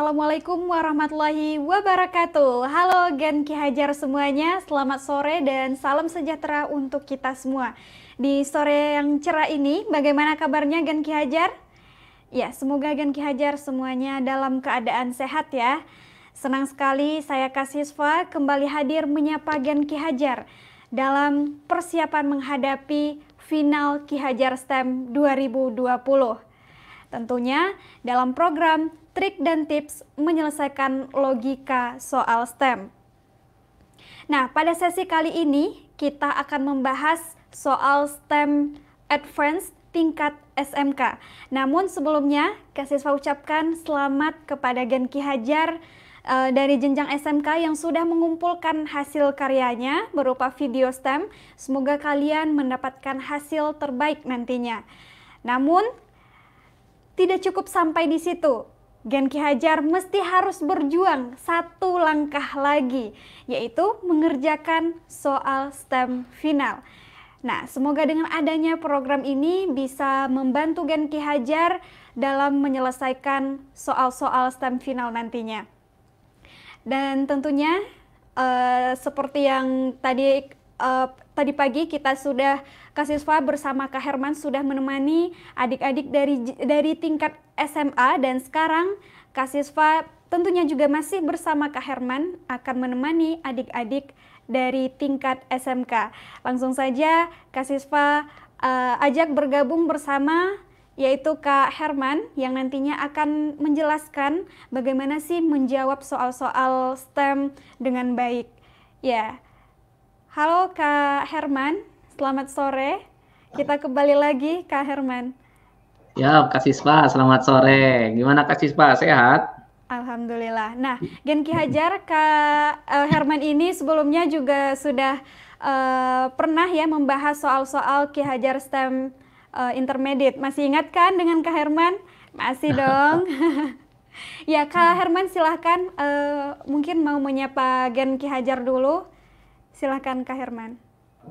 Assalamualaikum warahmatullahi wabarakatuh. Halo Gen Ki Hajar semuanya, selamat sore dan salam sejahtera untuk kita semua. Di sore yang cerah ini, bagaimana kabarnya Gen Ki Hajar? Ya, semoga Gen Ki Hajar semuanya dalam keadaan sehat ya. Senang sekali saya Kasisva kembali hadir menyapa Gen Ki Hajar dalam persiapan menghadapi final Ki Hajar STEM 2020. Tentunya dalam program trik dan tips menyelesaikan logika soal STEM. Nah, pada sesi kali ini kita akan membahas soal STEM Advanced tingkat SMK. Namun sebelumnya, Kasiswa ucapkan selamat kepada Genki Hajar eh, dari jenjang SMK yang sudah mengumpulkan hasil karyanya berupa video STEM. Semoga kalian mendapatkan hasil terbaik nantinya. Namun, tidak cukup sampai di situ. Gen Ki Hajar mesti harus berjuang satu langkah lagi, yaitu mengerjakan soal STEM final. Nah, semoga dengan adanya program ini bisa membantu Gen Ki Hajar dalam menyelesaikan soal-soal STEM final nantinya. Dan tentunya uh, seperti yang tadi uh, tadi pagi kita sudah kasiswa bersama Kak Herman sudah menemani adik-adik dari dari tingkat SMA dan sekarang Kak Siswa tentunya juga masih bersama Kak Herman akan menemani adik-adik dari tingkat SMK. Langsung saja Kak Siswa uh, ajak bergabung bersama yaitu Kak Herman yang nantinya akan menjelaskan bagaimana sih menjawab soal-soal STEM dengan baik. Ya. Halo Kak Herman, selamat sore. Kita kembali lagi Kak Herman. Ya, Kak Sispa, selamat sore. Gimana Kak Sispa, sehat? Alhamdulillah. Nah, Genki Hajar, Kak eh, Herman ini sebelumnya juga sudah uh, pernah ya membahas soal-soal Ki Hajar STEM uh, Intermediate. Masih ingat kan dengan Kak Herman? Masih dong. ya, Kak Herman silahkan uh, mungkin mau menyapa Gen Ki Hajar dulu. Silahkan Kak Herman.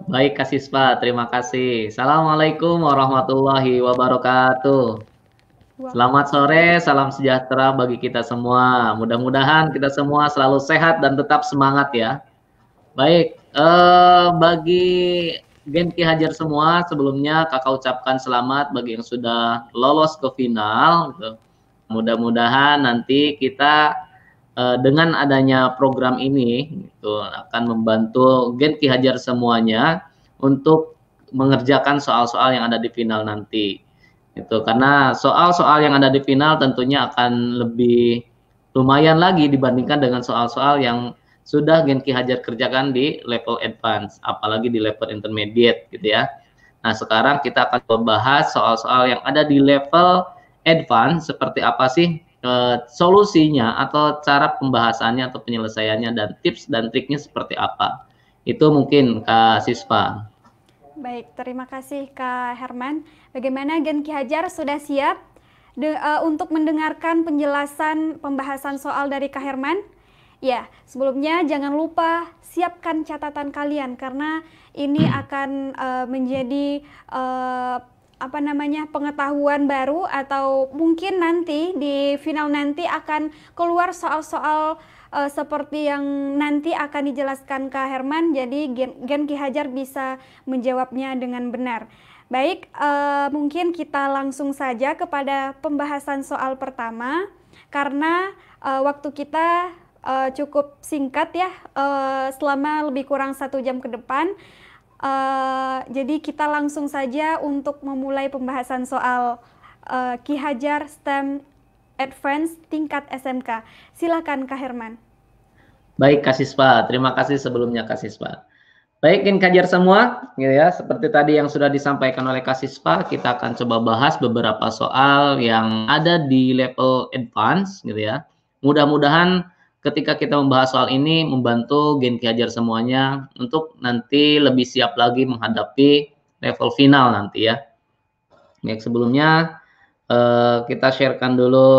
Baik kasih spa. terima kasih. Assalamualaikum warahmatullahi wabarakatuh. Selamat sore, salam sejahtera bagi kita semua. Mudah-mudahan kita semua selalu sehat dan tetap semangat ya. Baik, eh, bagi Genki Hajar semua, sebelumnya kakak ucapkan selamat bagi yang sudah lolos ke final. Mudah-mudahan nanti kita Eh, dengan adanya program ini itu akan membantu Gen Ki Hajar semuanya untuk mengerjakan soal-soal yang ada di final nanti. itu Karena soal-soal yang ada di final tentunya akan lebih lumayan lagi dibandingkan dengan soal-soal yang sudah Gen Ki Hajar kerjakan di level advance, apalagi di level intermediate gitu ya. Nah, sekarang kita akan membahas soal-soal yang ada di level advance seperti apa sih uh, solusinya atau cara pembahasannya atau penyelesaiannya dan tips dan triknya seperti apa. Itu mungkin Kak Sispa. Baik, terima kasih Kak Herman. Bagaimana Gen Ki Hajar sudah siap de, uh, untuk mendengarkan penjelasan pembahasan soal dari Kak Herman? Ya, sebelumnya jangan lupa siapkan catatan kalian karena ini akan uh, menjadi uh, apa namanya pengetahuan baru atau mungkin nanti di final nanti akan keluar soal-soal uh, seperti yang nanti akan dijelaskan Kak Herman jadi Gen, Gen Ki Hajar bisa menjawabnya dengan benar. Baik, uh, mungkin kita langsung saja kepada pembahasan soal pertama karena uh, waktu kita uh, cukup singkat ya uh, selama lebih kurang satu jam ke depan. Eh, jadi kita langsung saja untuk memulai pembahasan soal uh, Ki Hajar STEM Advance tingkat SMK. Silakan Kak Herman. Baik Kak Siswa, terima kasih sebelumnya Kak Siswa. Baik, ingin Kajar semua, gitu ya. Seperti tadi yang sudah disampaikan oleh Kak kita akan coba bahas beberapa soal yang ada di level advance, gitu ya. Mudah-mudahan ketika kita membahas soal ini membantu Gen Ki Hajar semuanya untuk nanti lebih siap lagi menghadapi level final nanti ya. Baik, sebelumnya eh, kita sharekan dulu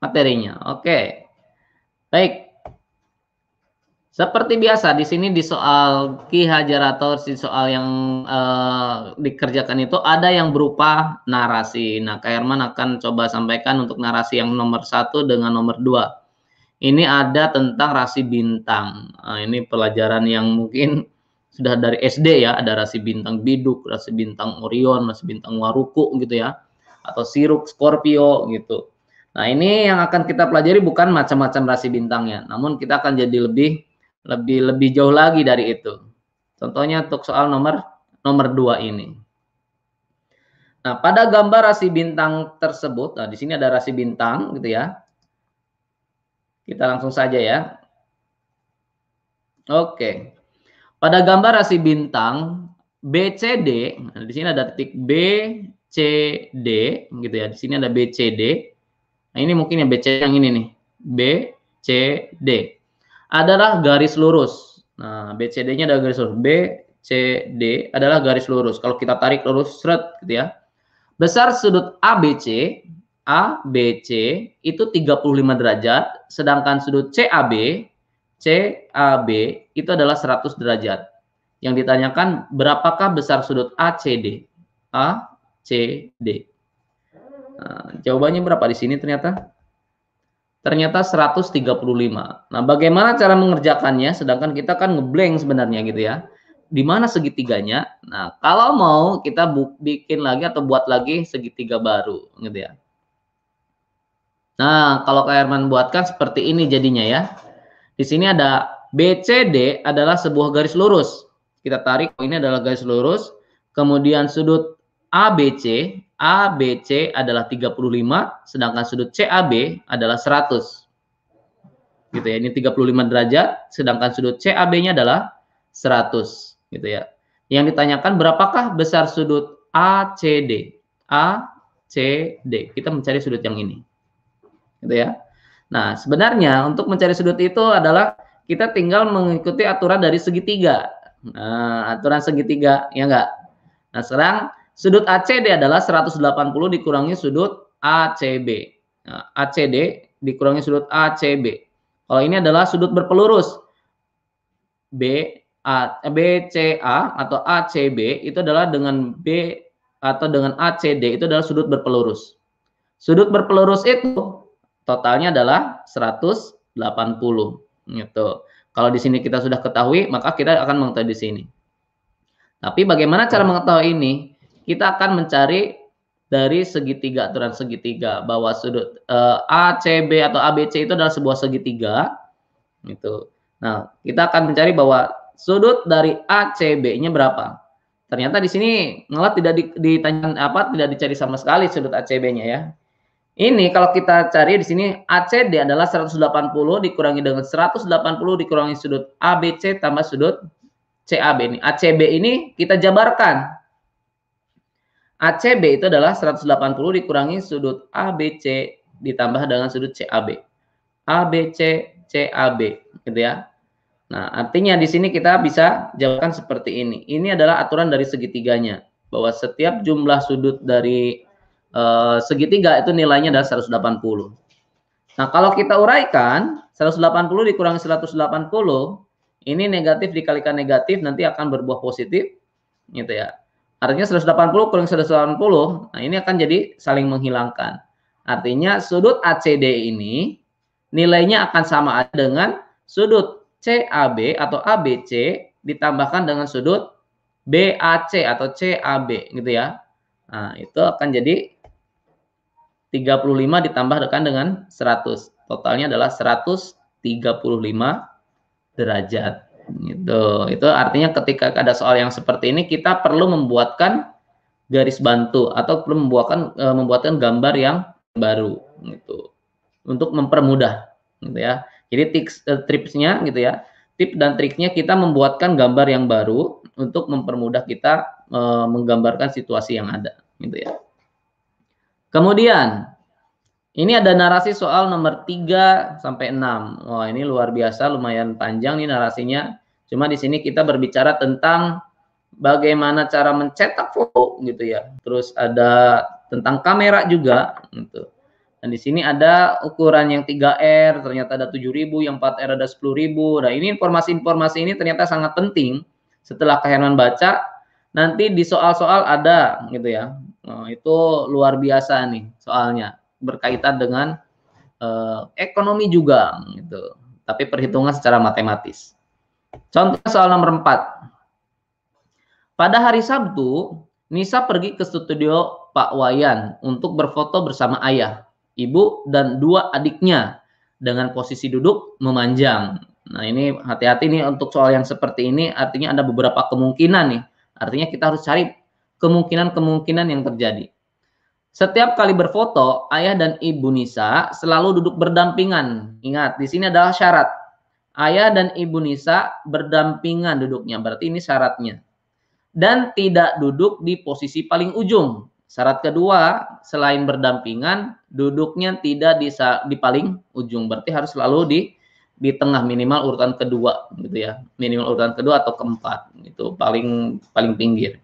materinya. Oke. Baik, seperti biasa di sini di soal Ki Hajar atau di soal yang uh, dikerjakan itu ada yang berupa narasi. Nah, Kak Herman akan coba sampaikan untuk narasi yang nomor satu dengan nomor dua. Ini ada tentang rasi bintang. Nah, ini pelajaran yang mungkin sudah dari SD ya, ada rasi bintang biduk, rasi bintang Orion, rasi bintang Waruku gitu ya, atau siruk Scorpio gitu. Nah, ini yang akan kita pelajari bukan macam-macam rasi bintangnya, namun kita akan jadi lebih lebih lebih jauh lagi dari itu. Contohnya untuk soal nomor nomor dua ini. Nah, pada gambar rasi bintang tersebut, nah di sini ada rasi bintang gitu ya. Kita langsung saja ya. Oke. Pada gambar rasi bintang BCD, nah di sini ada titik BCD gitu ya. Di sini ada BCD. Nah, ini mungkin ya BC yang ini nih. BCD adalah garis lurus. Nah, BCD-nya adalah garis lurus. BCD adalah garis lurus. Kalau kita tarik lurus seret gitu ya. Besar sudut ABC, ABC itu 35 derajat, sedangkan sudut CAB, CAB itu adalah 100 derajat. Yang ditanyakan berapakah besar sudut ACD? ACD. Nah, jawabannya berapa di sini ternyata? ternyata 135. Nah, bagaimana cara mengerjakannya sedangkan kita kan ngeblank sebenarnya gitu ya. Di mana segitiganya? Nah, kalau mau kita bikin lagi atau buat lagi segitiga baru gitu ya. Nah, kalau Kak Herman buatkan seperti ini jadinya ya. Di sini ada BCD adalah sebuah garis lurus. Kita tarik ini adalah garis lurus. Kemudian sudut ABC ABC adalah 35, sedangkan sudut CAB adalah 100. Gitu ya. Ini 35 derajat, sedangkan sudut CAB-nya adalah 100, gitu ya. Yang ditanyakan berapakah besar sudut ACD? ACD. Kita mencari sudut yang ini. Gitu ya. Nah, sebenarnya untuk mencari sudut itu adalah kita tinggal mengikuti aturan dari segitiga. Nah, aturan segitiga, ya enggak? Nah, sekarang Sudut ACD adalah 180 dikurangi sudut ACB. Nah, ACD dikurangi sudut ACB. Kalau ini adalah sudut berpelurus. B, A, eh, BCA atau ACB itu adalah dengan B atau dengan ACD itu adalah sudut berpelurus. Sudut berpelurus itu totalnya adalah 180 gitu. Kalau di sini kita sudah ketahui, maka kita akan mengetahui di sini. Tapi bagaimana cara mengetahui ini? kita akan mencari dari segitiga aturan segitiga bahwa sudut eh, A, atau ABC itu adalah sebuah segitiga Itu. Nah, kita akan mencari bahwa sudut dari acb nya berapa. Ternyata di sini ngelat tidak ditanya apa tidak dicari sama sekali sudut ACB-nya ya. Ini kalau kita cari di sini ACD adalah 180 dikurangi dengan 180 dikurangi sudut ABC tambah sudut CAB ini. ACB ini kita jabarkan ACB itu adalah 180 dikurangi sudut ABC ditambah dengan sudut CAB. ABC CAB gitu ya. Nah, artinya di sini kita bisa jawabkan seperti ini. Ini adalah aturan dari segitiganya bahwa setiap jumlah sudut dari e, segitiga itu nilainya adalah 180. Nah, kalau kita uraikan 180 dikurangi 180 ini negatif dikalikan negatif nanti akan berbuah positif gitu ya. Artinya 180 kurang 180, nah ini akan jadi saling menghilangkan. Artinya sudut ACD ini nilainya akan sama dengan sudut CAB atau ABC ditambahkan dengan sudut BAC atau CAB gitu ya. Nah, itu akan jadi 35 ditambahkan dengan 100. Totalnya adalah 135 derajat gitu itu artinya ketika ada soal yang seperti ini kita perlu membuatkan garis bantu atau perlu membuatkan e, membuatkan gambar yang baru gitu untuk mempermudah gitu ya jadi tips e, tripsnya gitu ya tip dan triknya kita membuatkan gambar yang baru untuk mempermudah kita e, menggambarkan situasi yang ada gitu ya kemudian ini ada narasi soal nomor 3 sampai 6. Wah, ini luar biasa, lumayan panjang nih narasinya. Cuma di sini kita berbicara tentang bagaimana cara mencetak foto gitu ya. Terus ada tentang kamera juga gitu. Dan di sini ada ukuran yang 3R, ternyata ada 7000, yang 4R ada 10000. Nah, ini informasi-informasi ini ternyata sangat penting setelah Kak baca nanti di soal-soal ada gitu ya. Nah, itu luar biasa nih soalnya berkaitan dengan uh, ekonomi juga gitu. Tapi perhitungan secara matematis. Contoh soal nomor 4. Pada hari Sabtu, Nisa pergi ke studio Pak Wayan untuk berfoto bersama ayah, ibu, dan dua adiknya dengan posisi duduk memanjang. Nah ini hati-hati nih untuk soal yang seperti ini artinya ada beberapa kemungkinan nih. Artinya kita harus cari kemungkinan-kemungkinan yang terjadi. Setiap kali berfoto, ayah dan ibu Nisa selalu duduk berdampingan. Ingat, di sini adalah syarat. Ayah dan ibu Nisa berdampingan duduknya, berarti ini syaratnya. Dan tidak duduk di posisi paling ujung. Syarat kedua, selain berdampingan, duduknya tidak di, di paling ujung, berarti harus selalu di di tengah minimal urutan kedua gitu ya minimal urutan kedua atau keempat itu paling paling pinggir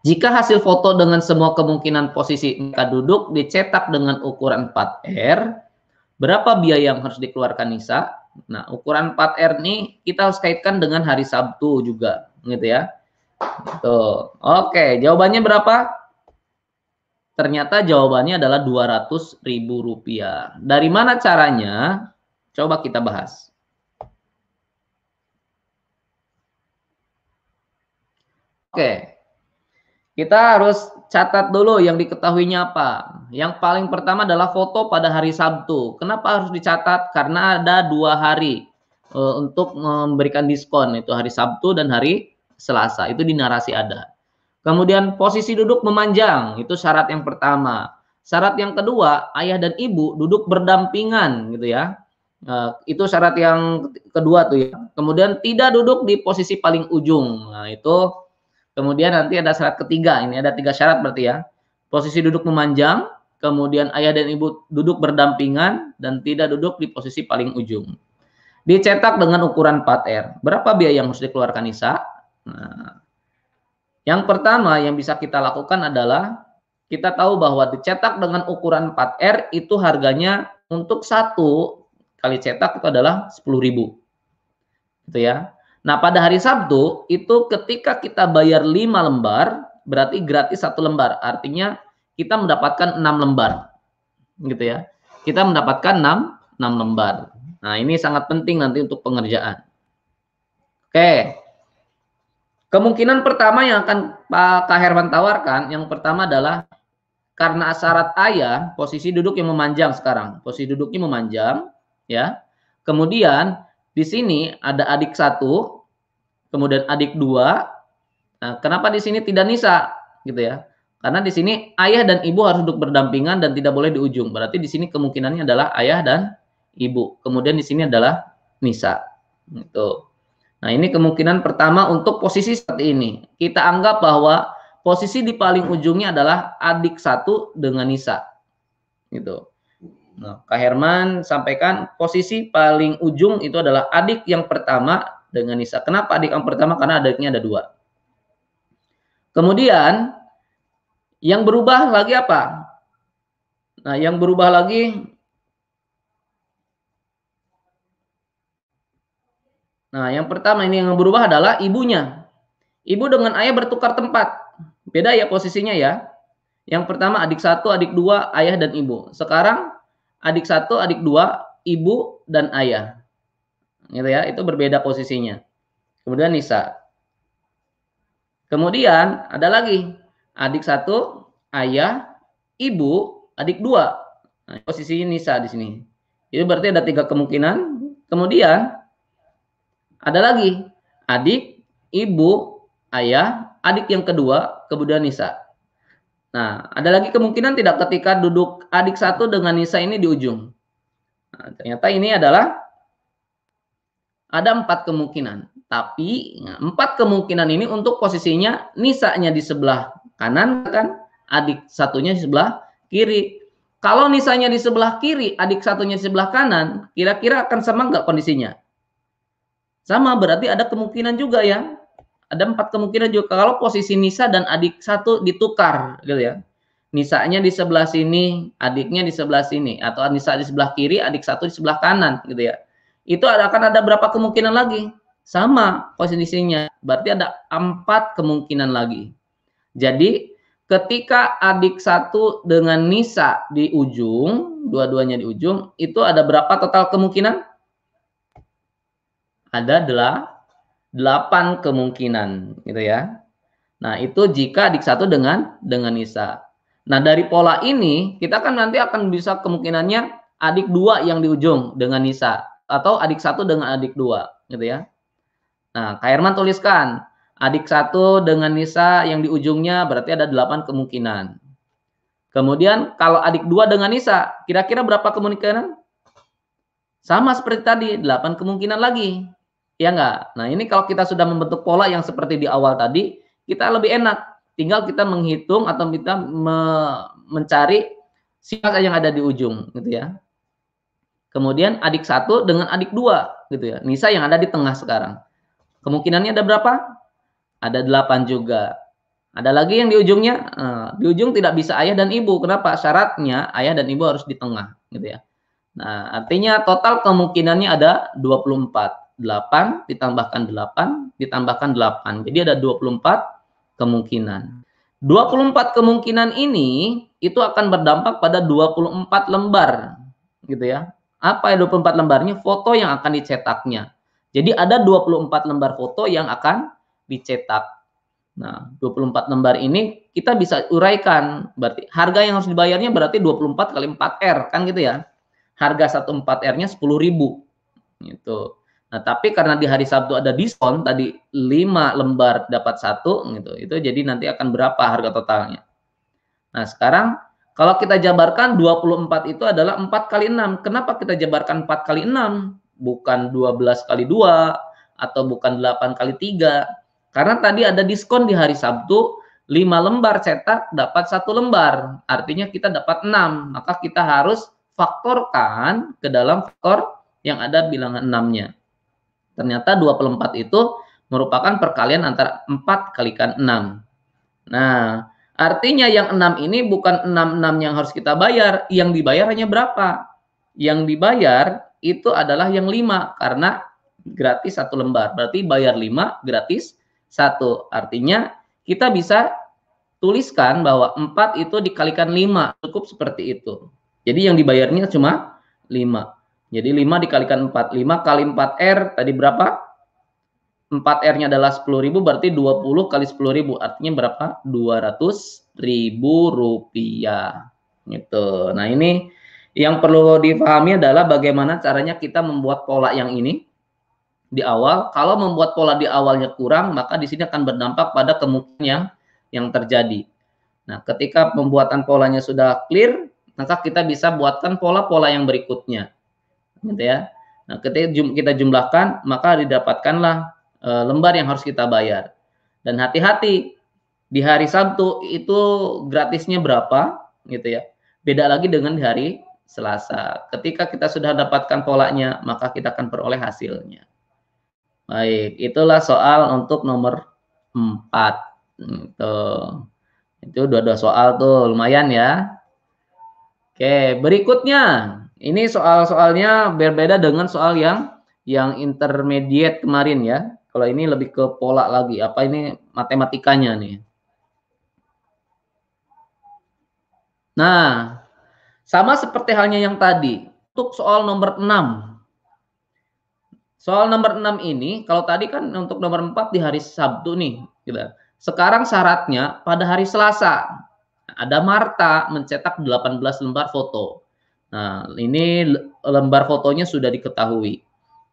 jika hasil foto dengan semua kemungkinan posisi mereka duduk dicetak dengan ukuran 4R, berapa biaya yang harus dikeluarkan Nisa? Nah, ukuran 4R ini kita harus kaitkan dengan hari Sabtu juga, gitu ya. Tuh. Gitu. Oke, jawabannya berapa? Ternyata jawabannya adalah Rp200.000. Dari mana caranya? Coba kita bahas. Oke, kita harus catat dulu yang diketahuinya apa. Yang paling pertama adalah foto pada hari Sabtu. Kenapa harus dicatat? Karena ada dua hari e, untuk memberikan diskon, itu hari Sabtu dan hari Selasa. Itu di narasi ada. Kemudian posisi duduk memanjang, itu syarat yang pertama. Syarat yang kedua, ayah dan ibu duduk berdampingan gitu ya. E, itu syarat yang kedua tuh ya. Kemudian tidak duduk di posisi paling ujung. Nah, itu Kemudian nanti ada syarat ketiga, ini ada tiga syarat berarti ya. Posisi duduk memanjang, kemudian ayah dan ibu duduk berdampingan, dan tidak duduk di posisi paling ujung. Dicetak dengan ukuran 4R. Berapa biaya yang harus dikeluarkan Nisa? Nah, yang pertama yang bisa kita lakukan adalah kita tahu bahwa dicetak dengan ukuran 4R itu harganya untuk satu kali cetak itu adalah 10.000. Gitu ya. Nah, pada hari Sabtu itu ketika kita bayar 5 lembar, berarti gratis satu lembar. Artinya kita mendapatkan 6 lembar. Gitu ya. Kita mendapatkan 6 6 lembar. Nah, ini sangat penting nanti untuk pengerjaan. Oke. Kemungkinan pertama yang akan Pak Kak tawarkan, yang pertama adalah karena syarat ayah, posisi duduk yang memanjang sekarang. Posisi duduknya memanjang, ya. Kemudian di sini ada adik satu, kemudian adik dua. Nah, kenapa di sini tidak nisa gitu ya? Karena di sini ayah dan ibu harus duduk berdampingan dan tidak boleh di ujung. Berarti di sini kemungkinannya adalah ayah dan ibu. Kemudian di sini adalah nisa. Gitu. Nah, ini kemungkinan pertama untuk posisi seperti ini. Kita anggap bahwa posisi di paling ujungnya adalah adik satu dengan nisa. Gitu. Nah, Kak Herman sampaikan posisi paling ujung itu adalah adik yang pertama dengan Nisa. Kenapa adik yang pertama? Karena adiknya ada dua. Kemudian yang berubah lagi apa? Nah, yang berubah lagi Nah, yang pertama ini yang berubah adalah ibunya. Ibu dengan ayah bertukar tempat. Beda ya posisinya ya. Yang pertama adik satu, adik dua, ayah dan ibu. Sekarang adik satu, adik dua, ibu dan ayah. Gitu ya, itu berbeda posisinya. Kemudian Nisa. Kemudian ada lagi adik satu, ayah, ibu, adik dua. Nah, posisi Nisa di sini. Itu berarti ada tiga kemungkinan. Kemudian ada lagi adik, ibu, ayah, adik yang kedua, kemudian Nisa. Nah, ada lagi kemungkinan tidak ketika duduk adik satu dengan Nisa ini di ujung. Nah, ternyata ini adalah ada empat kemungkinan. Tapi nah, empat kemungkinan ini untuk posisinya Nisanya di sebelah kanan kan, adik satunya di sebelah kiri. Kalau Nisanya di sebelah kiri, adik satunya di sebelah kanan, kira-kira akan sama nggak kondisinya? Sama, berarti ada kemungkinan juga ya ada empat kemungkinan juga kalau posisi Nisa dan adik satu ditukar gitu ya. Nisanya di sebelah sini, adiknya di sebelah sini atau Nisa di sebelah kiri, adik satu di sebelah kanan gitu ya. Itu akan ada berapa kemungkinan lagi? Sama posisinya. Berarti ada empat kemungkinan lagi. Jadi ketika adik satu dengan Nisa di ujung, dua-duanya di ujung, itu ada berapa total kemungkinan? Ada delapan 8 kemungkinan gitu ya. Nah, itu jika satu dengan dengan nisa. Nah, dari pola ini kita kan nanti akan bisa kemungkinannya adik dua yang di ujung dengan nisa atau adik satu dengan adik dua gitu ya. Nah, Kak Herman tuliskan adik satu dengan nisa yang di ujungnya berarti ada 8 kemungkinan. Kemudian kalau adik dua dengan nisa, kira-kira berapa kemungkinan? Sama seperti tadi, 8 kemungkinan lagi. Ya enggak? Nah, ini kalau kita sudah membentuk pola yang seperti di awal tadi, kita lebih enak. Tinggal kita menghitung atau kita me mencari sifat yang ada di ujung, gitu ya. Kemudian adik satu dengan adik dua, gitu ya. Nisa yang ada di tengah sekarang. Kemungkinannya ada berapa? Ada delapan juga. Ada lagi yang di ujungnya, nah, di ujung tidak bisa ayah dan ibu. Kenapa? Syaratnya ayah dan ibu harus di tengah, gitu ya. Nah, artinya total kemungkinannya ada 24. 8 ditambahkan 8 ditambahkan 8. Jadi ada 24 kemungkinan. 24 kemungkinan ini itu akan berdampak pada 24 lembar gitu ya. Apa yang 24 lembarnya? Foto yang akan dicetaknya. Jadi ada 24 lembar foto yang akan dicetak. Nah, 24 lembar ini kita bisa uraikan. Berarti harga yang harus dibayarnya berarti 24 kali 4R kan gitu ya. Harga 14R-nya 10.000. Gitu. Nah, tapi karena di hari Sabtu ada diskon tadi 5 lembar dapat satu gitu. Itu jadi nanti akan berapa harga totalnya. Nah, sekarang kalau kita jabarkan 24 itu adalah 4 kali 6. Kenapa kita jabarkan 4 kali 6? Bukan 12 kali 2 atau bukan 8 kali 3. Karena tadi ada diskon di hari Sabtu, 5 lembar cetak dapat satu lembar. Artinya kita dapat 6. Maka kita harus faktorkan ke dalam faktor yang ada bilangan 6-nya. Ternyata 2 per 4 itu merupakan perkalian antara 4 kalikan 6. Nah, artinya yang 6 ini bukan 66 yang harus kita bayar, yang dibayar hanya berapa? Yang dibayar itu adalah yang 5 karena gratis satu lembar. Berarti bayar 5 gratis 1. Artinya kita bisa tuliskan bahwa 4 itu dikalikan 5 cukup seperti itu. Jadi yang dibayarnya cuma 5. Jadi 5 dikalikan 4. 5 kali 4R tadi berapa? 4R-nya adalah ribu berarti 20 kali ribu artinya berapa? ribu rupiah. Gitu. Nah, ini yang perlu difahami adalah bagaimana caranya kita membuat pola yang ini di awal. Kalau membuat pola di awalnya kurang, maka di sini akan berdampak pada kemungkinan yang, yang terjadi. Nah, ketika pembuatan polanya sudah clear, maka kita bisa buatkan pola-pola yang berikutnya gitu ya. Nah, ketika kita jumlahkan maka didapatkanlah eh, lembar yang harus kita bayar. Dan hati-hati di hari Sabtu itu gratisnya berapa gitu ya. Beda lagi dengan di hari Selasa. Ketika kita sudah dapatkan polanya, maka kita akan peroleh hasilnya. Baik, itulah soal untuk nomor 4. Itu. Itu dua-dua soal tuh lumayan ya. Oke, berikutnya ini soal-soalnya berbeda dengan soal yang yang intermediate kemarin ya. Kalau ini lebih ke pola lagi. Apa ini matematikanya nih? Nah, sama seperti halnya yang tadi. Untuk soal nomor 6. Soal nomor 6 ini, kalau tadi kan untuk nomor 4 di hari Sabtu nih. Gitu. Sekarang syaratnya pada hari Selasa. Ada Marta mencetak 18 lembar foto. Nah, ini lembar fotonya sudah diketahui.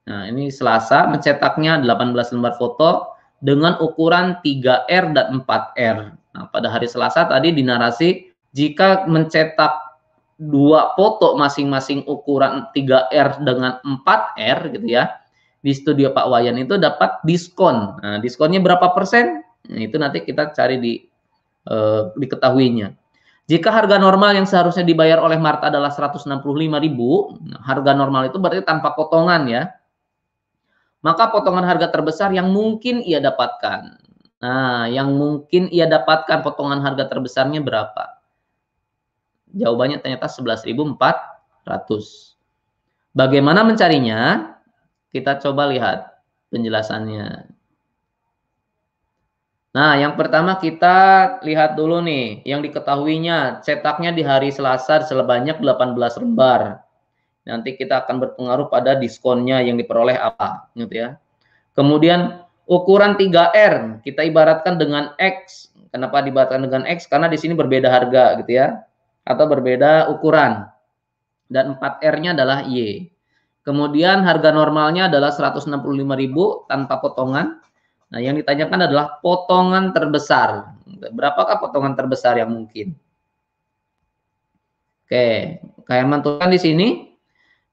Nah, ini Selasa mencetaknya 18 lembar foto dengan ukuran 3R dan 4R. Nah, pada hari Selasa tadi di jika mencetak dua foto masing-masing ukuran 3R dengan 4R gitu ya di studio Pak Wayan itu dapat diskon. Nah, diskonnya berapa persen? Nah, itu nanti kita cari di uh, diketahuinya. Jika harga normal yang seharusnya dibayar oleh Marta adalah 165.000, harga normal itu berarti tanpa potongan ya. Maka potongan harga terbesar yang mungkin ia dapatkan. Nah, yang mungkin ia dapatkan potongan harga terbesarnya berapa? Jawabannya ternyata 11.400. Bagaimana mencarinya? Kita coba lihat penjelasannya. Nah, yang pertama kita lihat dulu nih, yang diketahuinya cetaknya di hari Selasa sebanyak 18 lembar. Nanti kita akan berpengaruh pada diskonnya yang diperoleh apa, gitu ya. Kemudian ukuran 3R kita ibaratkan dengan X. Kenapa diibaratkan dengan X? Karena di sini berbeda harga, gitu ya. Atau berbeda ukuran. Dan 4R-nya adalah Y. Kemudian harga normalnya adalah 165.000 tanpa potongan Nah, yang ditanyakan adalah potongan terbesar. Berapakah potongan terbesar yang mungkin? Oke, kayak mantulkan di sini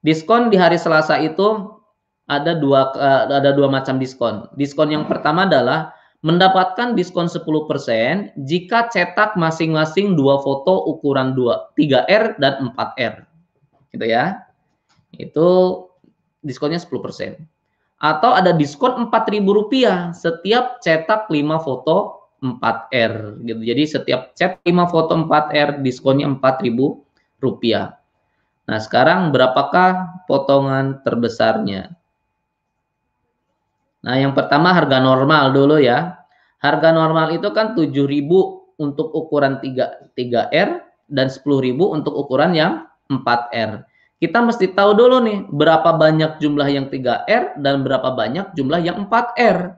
diskon di hari Selasa itu ada dua eh, ada dua macam diskon. Diskon yang pertama adalah mendapatkan diskon 10% jika cetak masing-masing dua foto ukuran 2, 3R dan 4R. Gitu ya. Itu diskonnya persen atau ada diskon Rp4.000 setiap cetak 5 foto 4R gitu. Jadi setiap cetak 5 foto 4R diskonnya Rp4.000. Nah, sekarang berapakah potongan terbesarnya? Nah, yang pertama harga normal dulu ya. Harga normal itu kan 7.000 untuk ukuran 3 3R dan 10.000 untuk ukuran yang 4R kita mesti tahu dulu nih berapa banyak jumlah yang 3R dan berapa banyak jumlah yang 4R.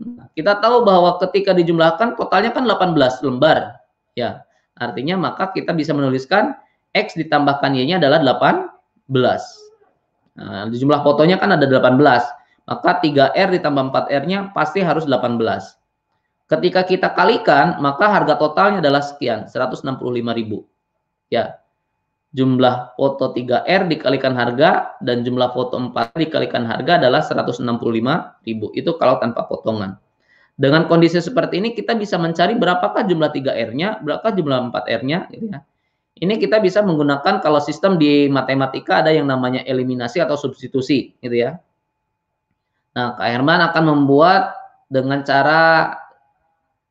Nah, kita tahu bahwa ketika dijumlahkan totalnya kan 18 lembar. Ya, artinya maka kita bisa menuliskan X ditambahkan Y-nya adalah 18. Nah, jumlah fotonya kan ada 18. Maka 3R ditambah 4R-nya pasti harus 18. Ketika kita kalikan, maka harga totalnya adalah sekian, ribu, Ya, jumlah foto 3R dikalikan harga dan jumlah foto 4 dikalikan harga adalah ribu Itu kalau tanpa potongan. Dengan kondisi seperti ini kita bisa mencari berapakah jumlah 3R-nya, berapakah jumlah 4R-nya gitu ya. Ini kita bisa menggunakan kalau sistem di matematika ada yang namanya eliminasi atau substitusi gitu ya. Nah, Kak Herman akan membuat dengan cara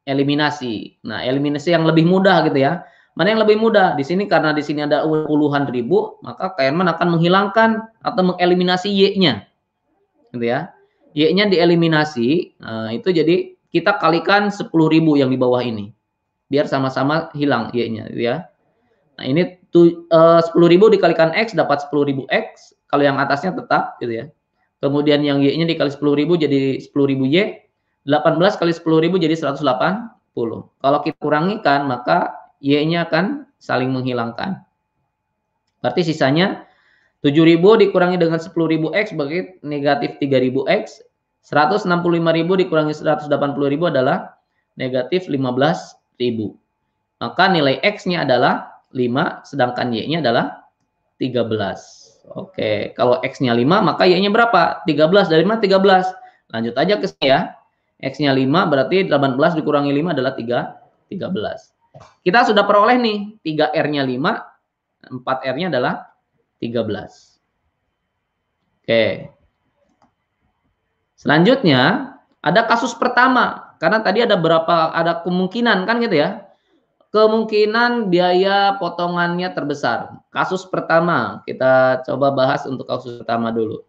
eliminasi. Nah, eliminasi yang lebih mudah gitu ya Mana yang lebih mudah? Di sini karena di sini ada puluhan ribu, maka Kahneman akan menghilangkan atau mengeliminasi Y-nya. Gitu ya. Y-nya dieliminasi, nah itu jadi kita kalikan ribu yang di bawah ini. Biar sama-sama hilang Y-nya gitu ya. Nah, ini tu, eh, uh, 10.000 dikalikan X dapat ribu X, kalau yang atasnya tetap gitu ya. Kemudian yang Y-nya dikali ribu jadi ribu Y, 18 kali ribu jadi 180. Kalau kita kurangikan maka Y-nya akan saling menghilangkan. Berarti sisanya 7.000 dikurangi dengan 10.000X bagi negatif 3.000X. 165.000 dikurangi 180.000 adalah negatif 15.000. Maka nilai X-nya adalah 5, sedangkan Y-nya adalah 13. Oke, kalau X-nya 5, maka Y-nya berapa? 13, dari mana 13? Lanjut aja ke sini ya. X-nya 5, berarti 18 dikurangi 5 adalah 3, 13. Kita sudah peroleh nih 3R-nya 5, 4R-nya adalah 13. Oke. Selanjutnya, ada kasus pertama. Karena tadi ada berapa ada kemungkinan kan gitu ya. Kemungkinan biaya potongannya terbesar. Kasus pertama, kita coba bahas untuk kasus pertama dulu.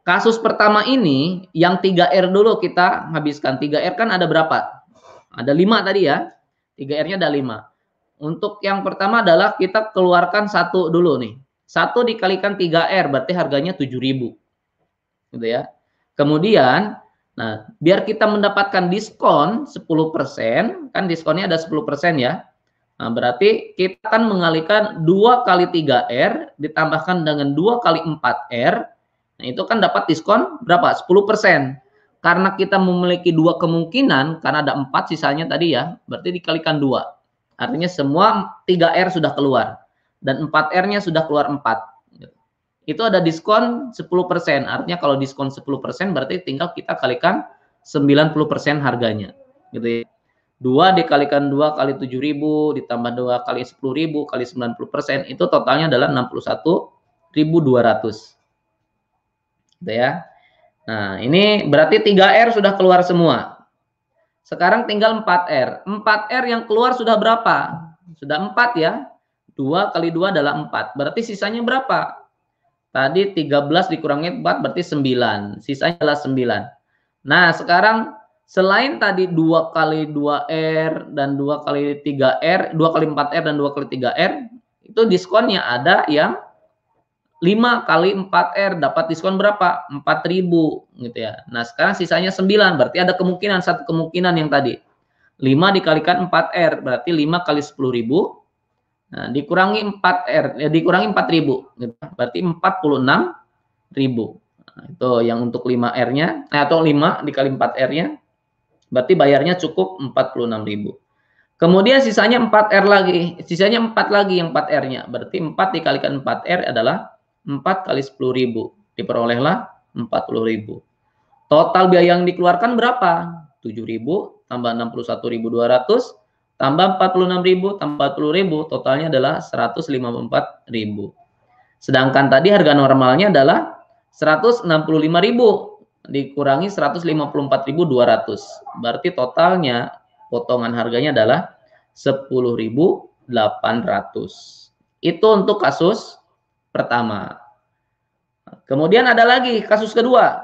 Kasus pertama ini yang 3R dulu kita habiskan. 3R kan ada berapa? Ada 5 tadi ya. 3R-nya ada 5. Untuk yang pertama adalah kita keluarkan satu dulu nih. Satu dikalikan 3R berarti harganya 7.000. Gitu ya. Kemudian nah, biar kita mendapatkan diskon 10%, kan diskonnya ada 10% ya. Nah, berarti kita akan mengalihkan 2 kali 3R ditambahkan dengan 2 kali 4R. Nah, itu kan dapat diskon berapa? 10% karena kita memiliki dua kemungkinan, karena ada empat sisanya tadi ya, berarti dikalikan dua. Artinya semua 3R sudah keluar. Dan 4R-nya sudah keluar 4. Itu ada diskon 10%. Artinya kalau diskon 10% berarti tinggal kita kalikan 90% harganya. Gitu ya. 2 dikalikan 2 kali 7 ribu, ditambah 2 kali 10 ribu, kali 90 persen, itu totalnya adalah 61.200. Gitu ya. Nah, ini berarti 3R sudah keluar semua. Sekarang tinggal 4R. 4R yang keluar sudah berapa? Sudah 4 ya. 2 kali 2 adalah 4. Berarti sisanya berapa? Tadi 13 dikurangi 4 berarti 9. Sisanya adalah 9. Nah, sekarang selain tadi 2 kali 2R dan 2 kali 3R, 2 kali 4R dan 2 kali 3R, itu diskonnya ada yang 5 kali 4R dapat diskon berapa? 4000 gitu ya. Nah, sekarang sisanya 9, berarti ada kemungkinan satu kemungkinan yang tadi. 5 dikalikan 4R berarti 5 kali 10.000. Nah, dikurangi 4R ya eh, dikurangi 4000 gitu. Berarti 46.000. Nah, itu yang untuk 5R-nya eh, atau 5 dikali 4R-nya berarti bayarnya cukup 46.000. Kemudian sisanya 4R lagi, sisanya 4 lagi yang 4R-nya. Berarti 4 dikalikan 4R adalah 4 kali 10 ribu. Diperolehlah 40 ribu. Total biaya yang dikeluarkan berapa? 7 ribu tambah ribu 61.200 tambah 46 ribu tambah 40 ribu. Totalnya adalah 154 ribu. Sedangkan tadi harga normalnya adalah 165 ribu dikurangi ribu 154.200. Berarti totalnya potongan harganya adalah ribu 10.800. Itu untuk kasus pertama. Kemudian ada lagi kasus kedua.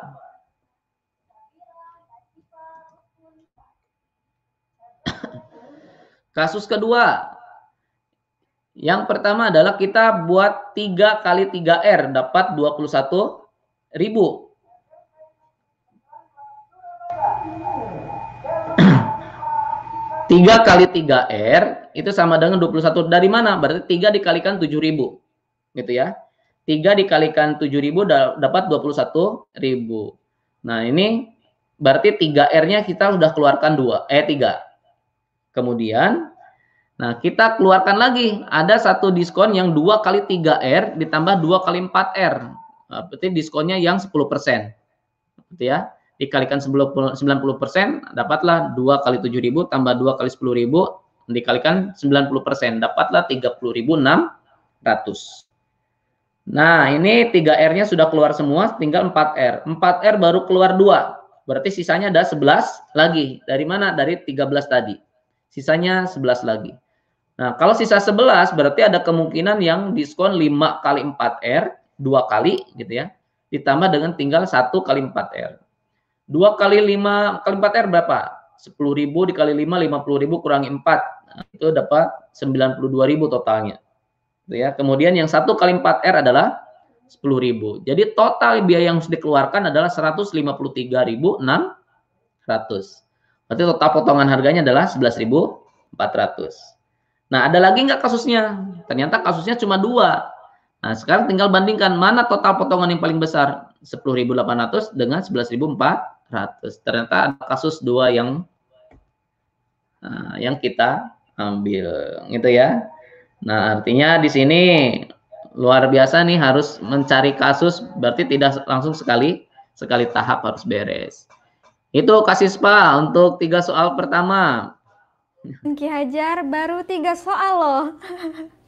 Kasus kedua. Yang pertama adalah kita buat 3 kali 3R dapat 21 ribu. Tiga kali 3 R itu sama dengan 21. Dari mana? Berarti 3 dikalikan 7 ribu gitu ya. 3 dikalikan 7.000 dapat 21.000. Nah, ini berarti 3R-nya kita sudah keluarkan 2, eh 3. Kemudian, nah kita keluarkan lagi. Ada satu diskon yang 2 kali 3R ditambah 2 kali 4R. Nah, berarti diskonnya yang 10%. Gitu ya. Dikalikan 90%, dapatlah 2 kali 7.000 tambah 2 kali 10.000 dikalikan 90%, dapatlah 30.600. Nah, ini 3R-nya sudah keluar semua, tinggal 4R. 4R baru keluar 2. Berarti sisanya ada 11 lagi. Dari mana? Dari 13 tadi. Sisanya 11 lagi. Nah, kalau sisa 11 berarti ada kemungkinan yang diskon 5 kali 4R, 2 kali gitu ya. Ditambah dengan tinggal 1 kali 4R. 2 kali 5 kali 4R berapa? 10.000 dikali 5 50.000 kurangi 4. Nah, itu dapat 92.000 totalnya. Gitu ya. Kemudian yang satu kali 4R adalah 10.000. Jadi total biaya yang harus dikeluarkan adalah 153.600. Berarti total potongan harganya adalah 11.400. Nah, ada lagi nggak kasusnya? Ternyata kasusnya cuma dua. Nah, sekarang tinggal bandingkan mana total potongan yang paling besar, 10.800 dengan 11.400. Ternyata ada kasus dua yang ah, yang kita ambil, gitu ya. Nah, artinya di sini luar biasa nih harus mencari kasus berarti tidak langsung sekali sekali tahap harus beres. Itu kasih spa untuk tiga soal pertama. Ki Hajar baru tiga soal loh.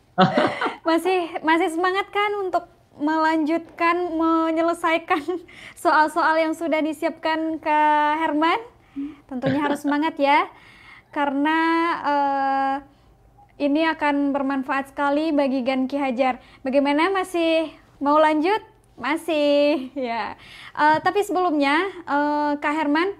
masih masih semangat kan untuk melanjutkan menyelesaikan soal-soal yang sudah disiapkan ke Herman? Tentunya harus semangat ya. Karena uh, ini akan bermanfaat sekali bagi Gan Ki Hajar. Bagaimana masih mau lanjut? Masih, ya. Uh, tapi sebelumnya, uh, Kak Herman,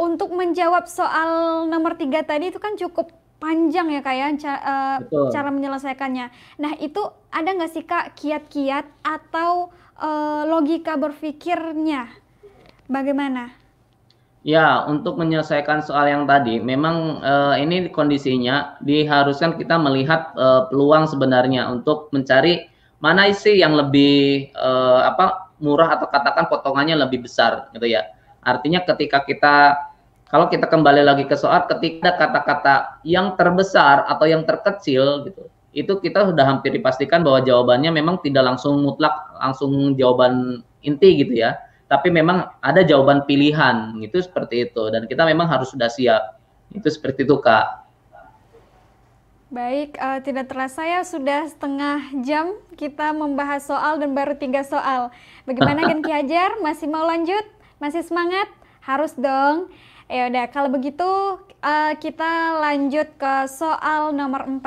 untuk menjawab soal nomor tiga tadi itu kan cukup panjang ya kak ya ca uh, cara menyelesaikannya. Nah itu ada nggak sih kak kiat-kiat atau uh, logika berpikirnya bagaimana? Ya, untuk menyelesaikan soal yang tadi, memang uh, ini kondisinya diharuskan kita melihat uh, peluang sebenarnya untuk mencari mana isi yang lebih uh, apa murah atau katakan potongannya lebih besar gitu ya. Artinya ketika kita kalau kita kembali lagi ke soal ketika kata-kata yang terbesar atau yang terkecil gitu, itu kita sudah hampir dipastikan bahwa jawabannya memang tidak langsung mutlak langsung jawaban inti gitu ya tapi memang ada jawaban pilihan itu seperti itu dan kita memang harus sudah siap itu seperti itu kak baik uh, tidak terasa ya sudah setengah jam kita membahas soal dan baru tiga soal bagaimana kan Ki Hajar masih mau lanjut masih semangat harus dong ya udah kalau begitu uh, kita lanjut ke soal nomor 4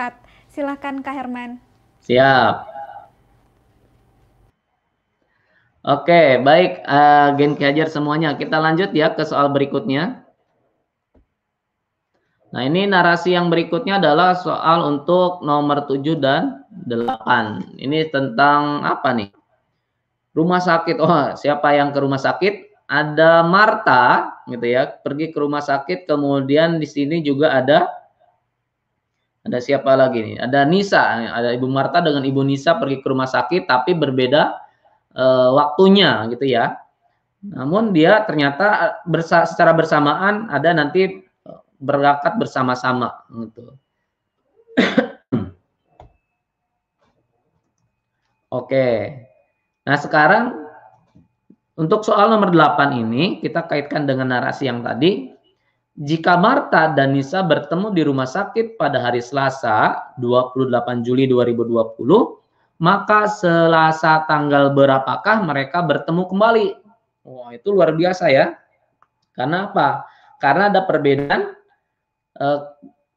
silahkan Kak Herman siap Oke, baik uh, eh, Gen Kajar semuanya. Kita lanjut ya ke soal berikutnya. Nah, ini narasi yang berikutnya adalah soal untuk nomor 7 dan 8. Ini tentang apa nih? Rumah sakit. Oh, siapa yang ke rumah sakit? Ada Marta gitu ya, pergi ke rumah sakit kemudian di sini juga ada ada siapa lagi nih? Ada Nisa, ada Ibu Marta dengan Ibu Nisa pergi ke rumah sakit tapi berbeda uh, waktunya gitu ya. Namun dia ternyata eh, bersa secara bersamaan ada nanti eh, berangkat bersama-sama gitu. Oke. Nah, sekarang untuk soal nomor 8 ini kita kaitkan dengan narasi yang tadi. Jika Marta dan Nisa bertemu di rumah sakit pada hari Selasa, 28 Juli 2020, maka selasa tanggal berapakah mereka bertemu kembali? Wah, itu luar biasa ya. Karena apa? Karena ada perbedaan eh,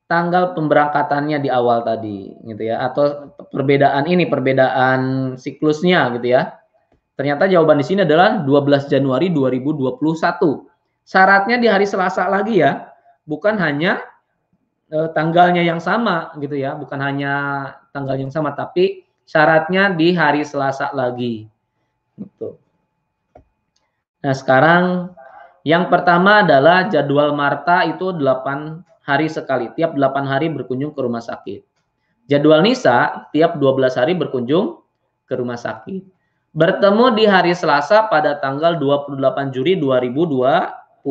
tanggal pemberangkatannya di awal tadi, gitu ya. Atau perbedaan ini, perbedaan siklusnya, gitu ya. Ternyata jawaban di sini adalah 12 Januari 2021. Syaratnya di hari Selasa lagi ya, bukan hanya eh, tanggalnya yang sama, gitu ya. Bukan hanya tanggal yang sama, tapi syaratnya di hari Selasa lagi. Gitu. Nah, sekarang yang pertama adalah jadwal Marta itu 8 hari sekali, tiap 8 hari berkunjung ke rumah sakit. Jadwal Nisa tiap 12 hari berkunjung ke rumah sakit. Bertemu di hari Selasa pada tanggal 28 Juli 2020.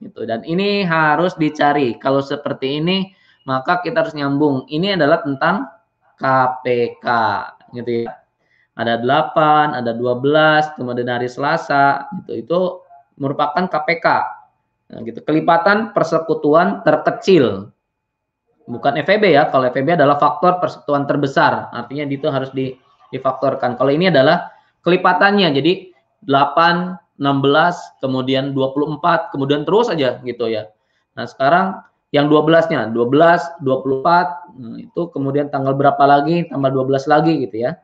Gitu. Dan ini harus dicari. Kalau seperti ini, maka kita harus nyambung. Ini adalah tentang KPK gitu ya. Ada 8, ada 12, kemudian hari Selasa gitu. Itu merupakan KPK. Nah, gitu. Kelipatan persekutuan terkecil. Bukan FEB ya. Kalau FEB adalah faktor persekutuan terbesar. Artinya itu harus di, difaktorkan. Kalau ini adalah kelipatannya. Jadi 8, 16, kemudian 24, kemudian terus aja gitu ya. Nah, sekarang yang 12-nya, 12, 24, empat, nah, itu kemudian tanggal berapa lagi, tambah 12 lagi gitu ya.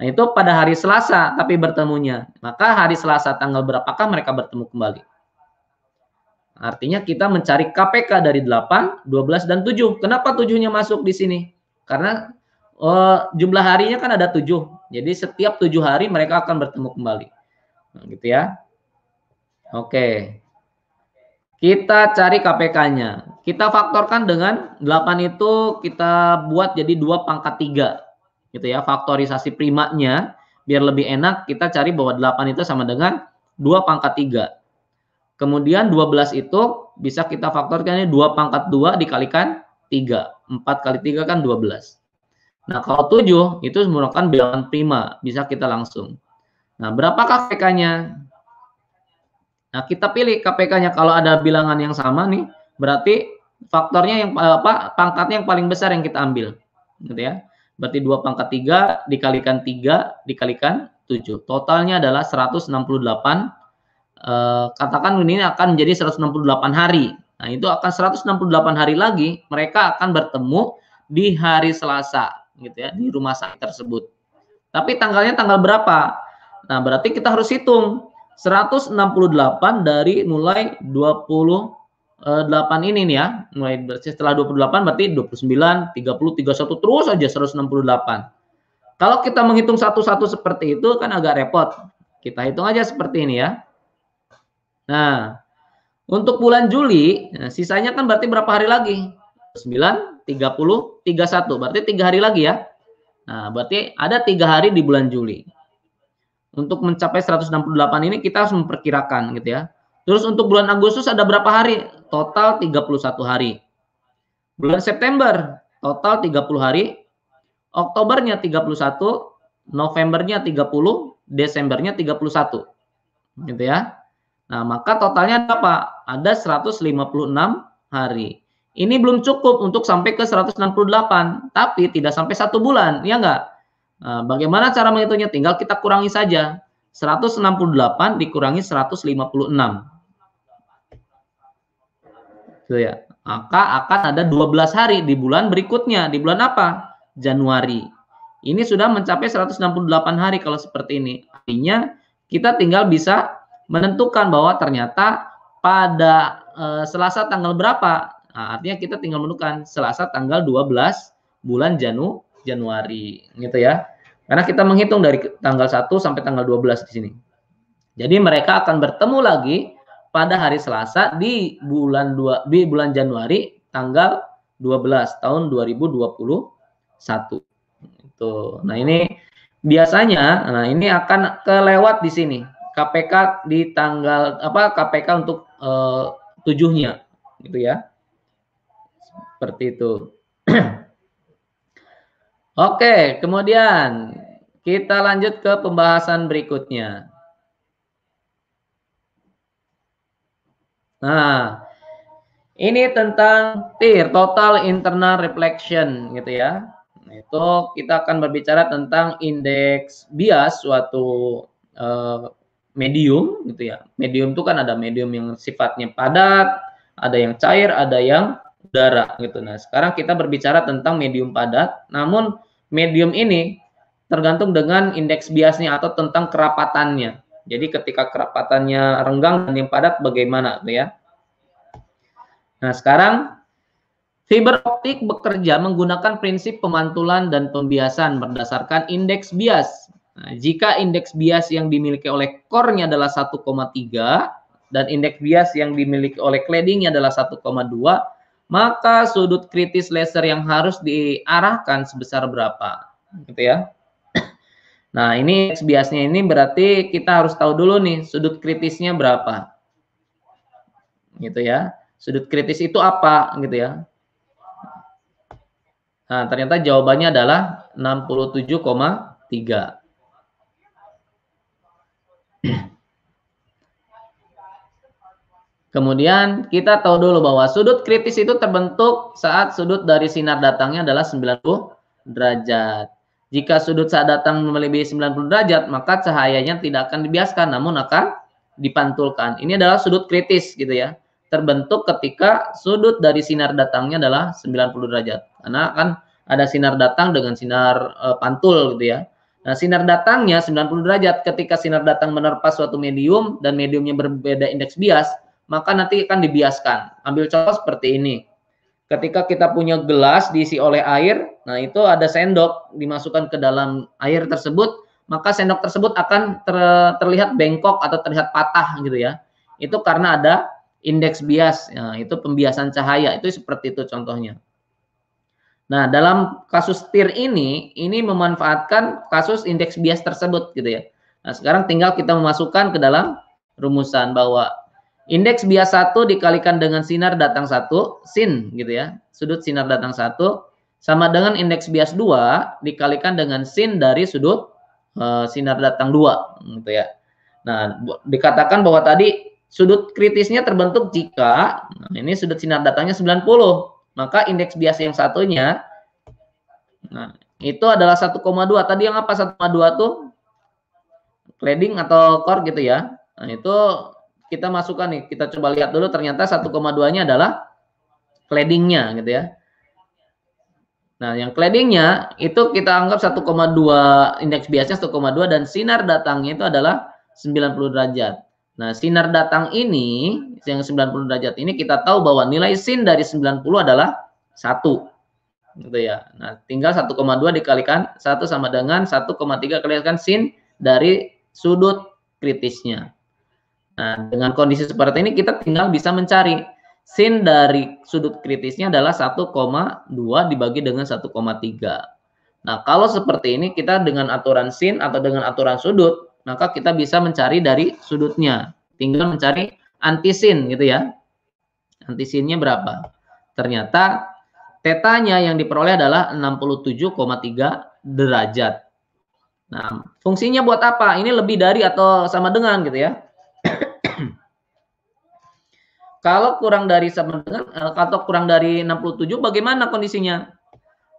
Nah itu pada hari Selasa tapi bertemunya. Maka hari Selasa tanggal berapakah mereka bertemu kembali? Artinya kita mencari KPK dari 8, 12, dan 7. Kenapa 7-nya masuk di sini? Karena uh, jumlah harinya kan ada 7. Jadi setiap 7 hari mereka akan bertemu kembali. Nah, gitu ya. Oke. Kita cari KPK-nya. Kita faktorkan dengan 8 itu kita buat jadi 2 pangkat 3. Gitu ya, faktorisasi primanya biar lebih enak kita cari bahwa 8 itu sama dengan 2 pangkat 3. Kemudian 12 itu bisa kita faktorkan ini 2 pangkat 2 dikalikan 3. 4 kali 3 kan 12. Nah, kalau 7 itu merupakan bilangan prima, bisa kita langsung. Nah, berapakah kpk nya Nah, kita pilih KPK-nya kalau ada bilangan yang sama nih, berarti faktornya yang eh, apa pangkatnya yang paling besar yang kita ambil gitu ya berarti dua pangkat tiga dikalikan tiga dikalikan tujuh totalnya adalah 168 eh, katakan ini akan menjadi 168 hari nah itu akan 168 hari lagi mereka akan bertemu di hari Selasa gitu ya di rumah sakit tersebut tapi tanggalnya tanggal berapa nah berarti kita harus hitung 168 dari mulai 20 8 eh, ini nih ya, mulai bersih setelah 28 berarti 29, 30, 31 terus aja 168. Kalau kita menghitung satu-satu seperti itu kan agak repot. Kita hitung aja seperti ini ya. Nah, untuk bulan Juli, nah, sisanya kan berarti berapa hari lagi? 9, 30, 31. Berarti tiga hari lagi ya. Nah, berarti ada tiga hari di bulan Juli. Untuk mencapai 168 ini kita harus memperkirakan gitu ya. Terus untuk bulan Agustus ada berapa hari total 31 hari. Bulan September total 30 hari, Oktobernya 31, Novembernya 30, Desembernya 31. Gitu ya. Nah, maka totalnya ada apa? Ada 156 hari. Ini belum cukup untuk sampai ke 168, tapi tidak sampai satu bulan, ya enggak? Nah, bagaimana cara menghitungnya? Tinggal kita kurangi saja. 168 dikurangi 156 gitu ya. Maka akan ada 12 hari di bulan berikutnya. Di bulan apa? Januari. Ini sudah mencapai 168 hari kalau seperti ini. Artinya kita tinggal bisa menentukan bahwa ternyata pada eh, Selasa tanggal berapa? Nah, artinya kita tinggal menentukan Selasa tanggal 12 bulan Janu Januari gitu ya. Karena kita menghitung dari tanggal 1 sampai tanggal 12 di sini. Jadi mereka akan bertemu lagi pada hari Selasa di bulan 2 di bulan Januari tanggal 12 tahun 2021. Itu. Nah, ini biasanya nah ini akan kelewat di sini. KPK di tanggal apa KPK untuk eh, tujuhnya gitu ya. Seperti itu. Oke, kemudian kita lanjut ke pembahasan berikutnya. Nah, ini tentang TIR, Total Internal Reflection gitu ya. Nah, itu kita akan berbicara tentang indeks bias suatu eh, medium gitu ya. Medium itu kan ada medium yang sifatnya padat, ada yang cair, ada yang udara gitu. Nah, sekarang kita berbicara tentang medium padat. Namun medium ini tergantung dengan indeks biasnya atau tentang kerapatannya jadi ketika kerapatannya renggang dan yang padat bagaimana tuh ya. Nah, sekarang fiber optik bekerja menggunakan prinsip pemantulan dan pembiasan berdasarkan indeks bias. Nah, jika indeks bias yang dimiliki oleh core-nya adalah 1,3 dan indeks bias yang dimiliki oleh cladding-nya adalah 1,2, maka sudut kritis laser yang harus diarahkan sebesar berapa? Gitu ya. Nah, ini biasanya ini berarti kita harus tahu dulu nih sudut kritisnya berapa. Gitu ya. Sudut kritis itu apa gitu ya. Nah, ternyata jawabannya adalah 67,3. Kemudian kita tahu dulu bahwa sudut kritis itu terbentuk saat sudut dari sinar datangnya adalah 90 derajat. Jika sudut saat datang melebihi 90 derajat, maka cahayanya tidak akan dibiaskan, namun akan dipantulkan. Ini adalah sudut kritis gitu ya. Terbentuk ketika sudut dari sinar datangnya adalah 90 derajat. Karena kan ada sinar datang dengan sinar e, pantul gitu ya. Nah, sinar datangnya 90 derajat ketika sinar datang menerpa suatu medium dan mediumnya berbeda indeks bias, maka nanti akan dibiaskan. Ambil contoh seperti ini ketika kita punya gelas diisi oleh air, nah itu ada sendok dimasukkan ke dalam air tersebut, maka sendok tersebut akan ter, terlihat bengkok atau terlihat patah gitu ya. Itu karena ada indeks bias, ya, itu pembiasan cahaya, itu seperti itu contohnya. Nah, dalam kasus TIR ini, ini memanfaatkan kasus indeks bias tersebut gitu ya. Nah, sekarang tinggal kita memasukkan ke dalam rumusan bahwa Indeks bias satu dikalikan dengan sinar datang satu, sin gitu ya. Sudut sinar datang satu sama dengan indeks bias 2 dikalikan dengan sin dari sudut uh, sinar datang 2 gitu ya. Nah, dikatakan bahwa tadi sudut kritisnya terbentuk jika nah, ini sudut sinar datangnya 90, maka indeks bias yang satunya nah, itu adalah 1,2. Tadi yang apa 1,2 tuh? Cladding atau core gitu ya. Nah, itu kita masukkan nih, kita coba lihat dulu ternyata 1,2-nya adalah cladding-nya gitu ya. Nah, yang cladding-nya itu kita anggap 1,2 indeks biasnya 1,2 dan sinar datangnya itu adalah 90 derajat. Nah, sinar datang ini yang 90 derajat ini kita tahu bahwa nilai sin dari 90 adalah 1. Gitu ya. Nah, tinggal 1,2 dikalikan 1 sama dengan 1,3 kalikan sin dari sudut kritisnya. Nah, dengan kondisi seperti ini kita tinggal bisa mencari sin dari sudut kritisnya adalah 1,2 dibagi dengan 1,3. Nah, kalau seperti ini kita dengan aturan sin atau dengan aturan sudut, maka kita bisa mencari dari sudutnya. Tinggal mencari antisin gitu ya. Antisinnya berapa? Ternyata tetanya yang diperoleh adalah 67,3 derajat. Nah, fungsinya buat apa? Ini lebih dari atau sama dengan gitu ya kalau kurang dari sama dengan eh, atau kurang dari 67 bagaimana kondisinya?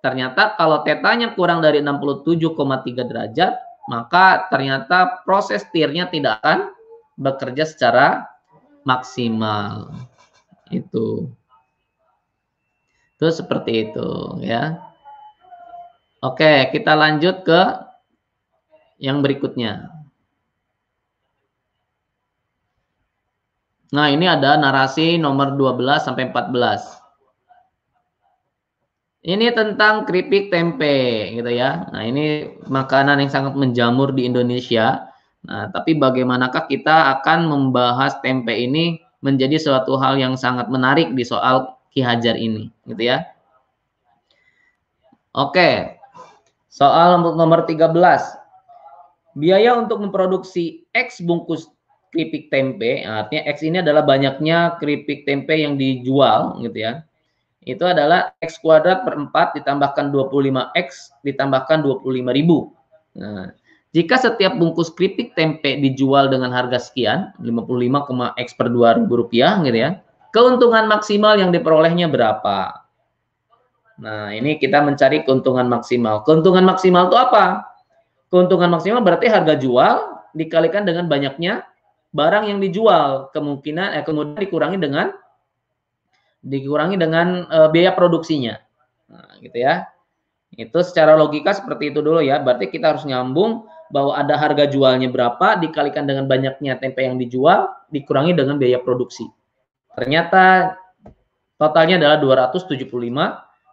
Ternyata kalau tetanya kurang dari 67,3 derajat, maka ternyata proses tirnya tidak akan bekerja secara maksimal. Itu. Itu seperti itu ya. Oke, kita lanjut ke yang berikutnya. Nah, ini ada narasi nomor 12 sampai 14. Ini tentang keripik tempe gitu ya. Nah, ini makanan yang sangat menjamur di Indonesia. Nah, tapi bagaimanakah kita akan membahas tempe ini menjadi suatu hal yang sangat menarik di soal Ki Hajar ini gitu ya. Oke. Soal nomor 13. Biaya untuk memproduksi X bungkus keripik tempe, artinya X ini adalah banyaknya keripik tempe yang dijual gitu ya. Itu adalah X kuadrat per 4 ditambahkan 25X ditambahkan 25 ribu. Nah, jika setiap bungkus keripik tempe dijual dengan harga sekian, 55,X per 2 ribu rupiah gitu ya, keuntungan maksimal yang diperolehnya berapa? Nah, ini kita mencari keuntungan maksimal. Keuntungan maksimal itu apa? Keuntungan maksimal berarti harga jual dikalikan dengan banyaknya barang yang dijual kemungkinan eh, kemudian dikurangi dengan dikurangi dengan eh, biaya produksinya nah, gitu ya itu secara logika seperti itu dulu ya berarti kita harus nyambung bahwa ada harga jualnya berapa dikalikan dengan banyaknya tempe yang dijual dikurangi dengan biaya produksi ternyata totalnya adalah 275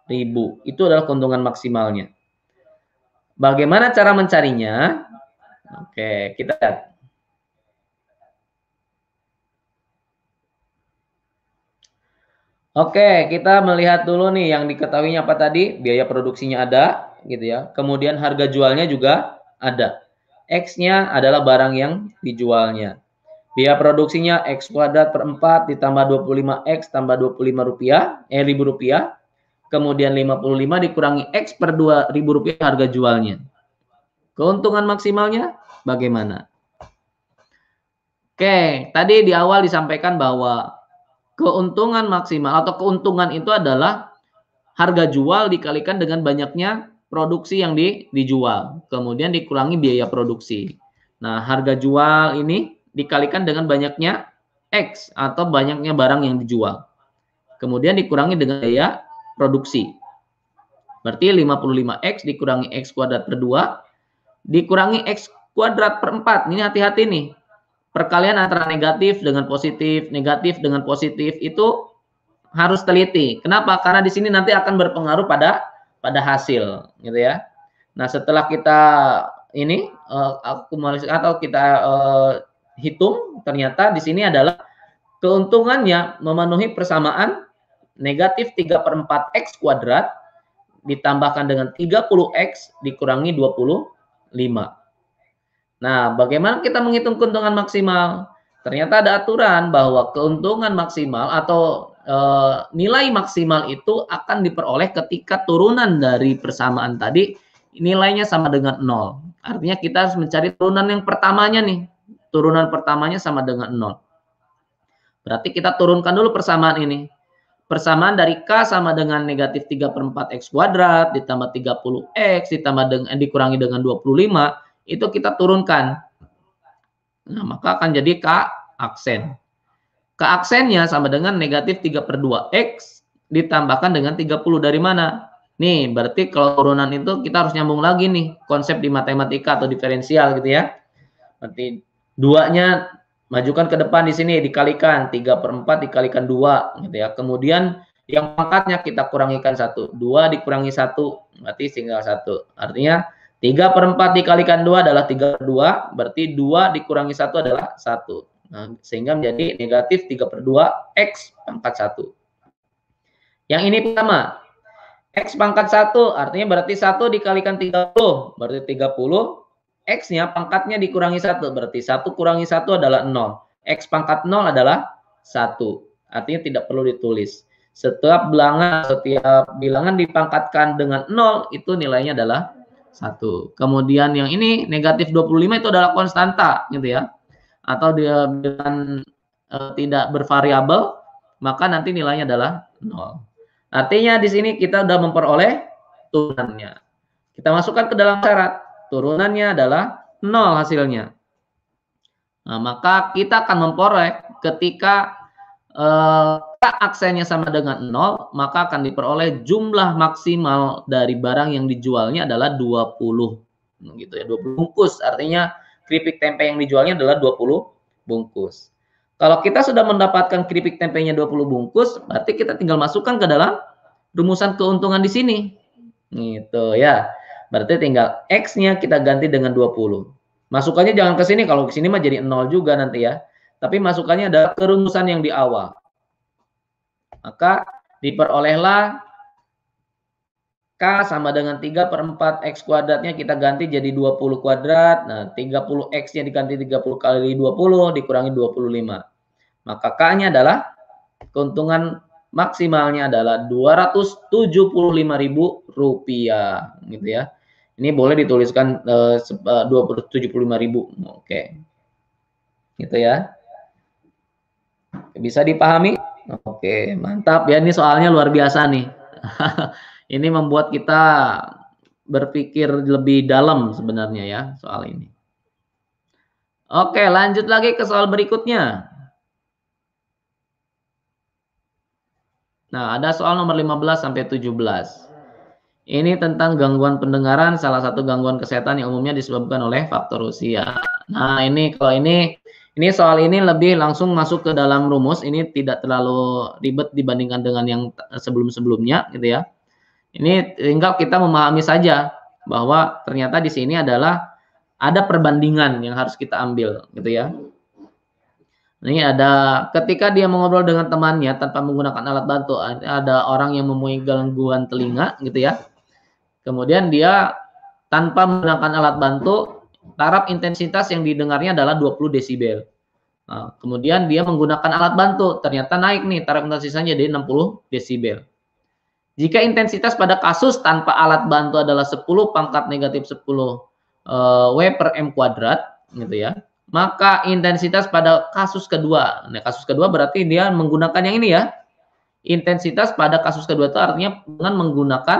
ribu itu adalah keuntungan maksimalnya bagaimana cara mencarinya oke kita lihat Oke, kita melihat dulu nih yang diketahuinya apa tadi? Biaya produksinya ada, gitu ya. Kemudian harga jualnya juga ada. X-nya adalah barang yang dijualnya. Biaya produksinya X kuadrat per 4 ditambah 25X tambah 25 rupiah, eh ribu rupiah. Kemudian 55 dikurangi X per 2 ribu rupiah harga jualnya. Keuntungan maksimalnya bagaimana? Oke, tadi di awal disampaikan bahwa keuntungan maksimal atau keuntungan itu adalah harga jual dikalikan dengan banyaknya produksi yang di, dijual. Kemudian dikurangi biaya produksi. Nah, harga jual ini dikalikan dengan banyaknya X atau banyaknya barang yang dijual. Kemudian dikurangi dengan biaya produksi. Berarti 55X dikurangi X kuadrat per 2 dikurangi X kuadrat per 4. Ini hati-hati nih perkalian antara negatif dengan positif, negatif dengan positif itu harus teliti. Kenapa? Karena di sini nanti akan berpengaruh pada pada hasil, gitu ya. Nah, setelah kita ini uh, akumulasi atau kita uh, hitung, ternyata di sini adalah keuntungannya memenuhi persamaan negatif 3 per 4 X kuadrat ditambahkan dengan 30X dikurangi 25. Nah, bagaimana kita menghitung keuntungan maksimal? Ternyata ada aturan bahwa keuntungan maksimal atau e, nilai maksimal itu akan diperoleh ketika turunan dari persamaan tadi nilainya sama dengan nol. Artinya kita harus mencari turunan yang pertamanya nih. Turunan pertamanya sama dengan nol. Berarti kita turunkan dulu persamaan ini. Persamaan dari K sama dengan negatif 3 per 4 X kuadrat ditambah 30X ditambah dengan, dikurangi dengan 25 itu kita turunkan. Nah, maka akan jadi K aksen. K aksennya sama dengan negatif 3 per 2 X ditambahkan dengan 30 dari mana? Nih, berarti kalau turunan itu kita harus nyambung lagi nih konsep di matematika atau diferensial gitu ya. Berarti duanya majukan ke depan di sini dikalikan 3 per 4 dikalikan 2 gitu ya. Kemudian yang pangkatnya kita kurangikan satu, dua dikurangi satu berarti tinggal satu. Artinya 3 per 4 dikalikan 2 adalah 32, berarti 2 dikurangi 1 adalah 1. Nah, sehingga menjadi negatif 3 per 2 X pangkat 1. Yang ini pertama, X pangkat 1 artinya berarti 1 dikalikan 30, berarti 30. X-nya pangkatnya dikurangi 1, berarti 1 kurangi 1 adalah 0. X pangkat 0 adalah 1, artinya tidak perlu ditulis. Setiap bilangan, setiap bilangan dipangkatkan dengan 0, itu nilainya adalah satu. Kemudian yang ini negatif 25 itu adalah konstanta gitu ya. Atau dia dengan e, tidak bervariabel, maka nanti nilainya adalah nol. Artinya di sini kita sudah memperoleh turunannya. Kita masukkan ke dalam syarat. Turunannya adalah nol hasilnya. Nah, maka kita akan memperoleh ketika Uh, aksennya sama dengan 0, maka akan diperoleh jumlah maksimal dari barang yang dijualnya adalah 20 gitu ya, 20 bungkus. Artinya keripik tempe yang dijualnya adalah 20 bungkus. Kalau kita sudah mendapatkan keripik tempenya 20 bungkus, berarti kita tinggal masukkan ke dalam rumusan keuntungan di sini. Gitu ya. Berarti tinggal X-nya kita ganti dengan 20. Masukannya jangan ke sini, kalau ke sini mah jadi 0 juga nanti ya tapi masukannya adalah kerumusan yang di awal. Maka diperolehlah K sama dengan 3 per 4 X kuadratnya kita ganti jadi 20 kuadrat. Nah, 30 X-nya diganti 30 kali 20 dikurangi 25. Maka K-nya adalah keuntungan maksimalnya adalah ribu rupiah. gitu ya. Ini boleh dituliskan 275 eh, 275000 eh, Oke. Gitu ya. Bisa dipahami? Oke, mantap ya ini soalnya luar biasa nih. ini membuat kita berpikir lebih dalam sebenarnya ya soal ini. Oke, lanjut lagi ke soal berikutnya. Nah, ada soal nomor 15 sampai 17. Ini tentang gangguan pendengaran, salah satu gangguan kesehatan yang umumnya disebabkan oleh faktor usia. Nah, ini kalau ini ini soal ini lebih langsung masuk ke dalam rumus. Ini tidak terlalu ribet dibandingkan dengan yang sebelum-sebelumnya gitu ya. Ini tinggal kita memahami saja bahwa ternyata di sini adalah ada perbandingan yang harus kita ambil gitu ya. Ini ada ketika dia mengobrol dengan temannya tanpa menggunakan alat bantu, ada orang yang mempunyai gangguan telinga gitu ya. Kemudian dia tanpa menggunakan alat bantu taraf intensitas yang didengarnya adalah 20 desibel. Nah, kemudian dia menggunakan alat bantu, ternyata naik nih taraf intensitasnya jadi 60 desibel. Jika intensitas pada kasus tanpa alat bantu adalah 10 pangkat negatif 10 uh, eh, W per M kuadrat, gitu ya, maka intensitas pada kasus kedua, nah kasus kedua berarti dia menggunakan yang ini ya, intensitas pada kasus kedua itu artinya dengan menggunakan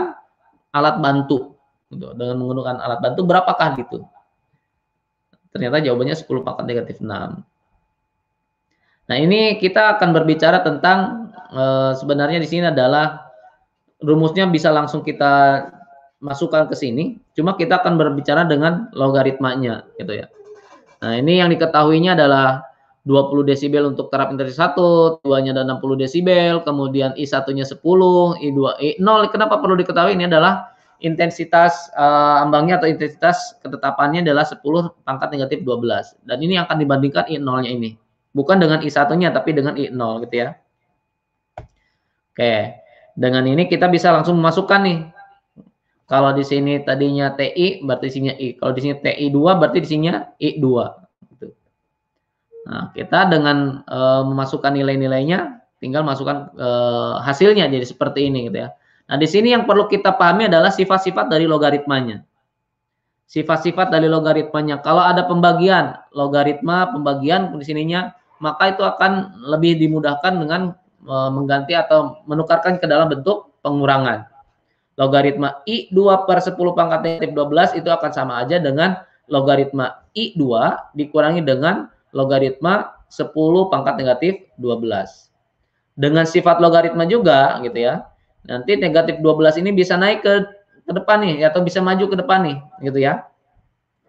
alat bantu, gitu, dengan menggunakan alat bantu berapakah gitu. Ternyata jawabannya 10 pangkat negatif 6. Nah ini kita akan berbicara tentang e, sebenarnya di sini adalah rumusnya bisa langsung kita masukkan ke sini. Cuma kita akan berbicara dengan logaritmanya gitu ya. Nah ini yang diketahuinya adalah 20 desibel untuk taraf intensitas 1, 2-nya ada 60 desibel, kemudian I1-nya 10, I2, I0. Kenapa perlu diketahui ini adalah intensitas uh, ambangnya atau intensitas ketetapannya adalah 10 pangkat negatif 12. Dan ini akan dibandingkan I0-nya ini. Bukan dengan I1-nya, tapi dengan I0 gitu ya. Oke, dengan ini kita bisa langsung memasukkan nih. Kalau di sini tadinya TI, berarti isinya I. Kalau di sini TI2, berarti di isinya I2. Gitu. Nah, kita dengan uh, memasukkan nilai-nilainya, tinggal masukkan uh, hasilnya jadi seperti ini gitu ya. Nah, di sini yang perlu kita pahami adalah sifat-sifat dari logaritmanya. Sifat-sifat dari logaritmanya. Kalau ada pembagian, logaritma pembagian di sininya, maka itu akan lebih dimudahkan dengan e, mengganti atau menukarkan ke dalam bentuk pengurangan. Logaritma I2 per 10 pangkat negatif 12 itu akan sama aja dengan logaritma I2 dikurangi dengan logaritma 10 pangkat negatif 12. Dengan sifat logaritma juga gitu ya, Nanti negatif 12 ini bisa naik ke ke depan nih atau bisa maju ke depan nih gitu ya.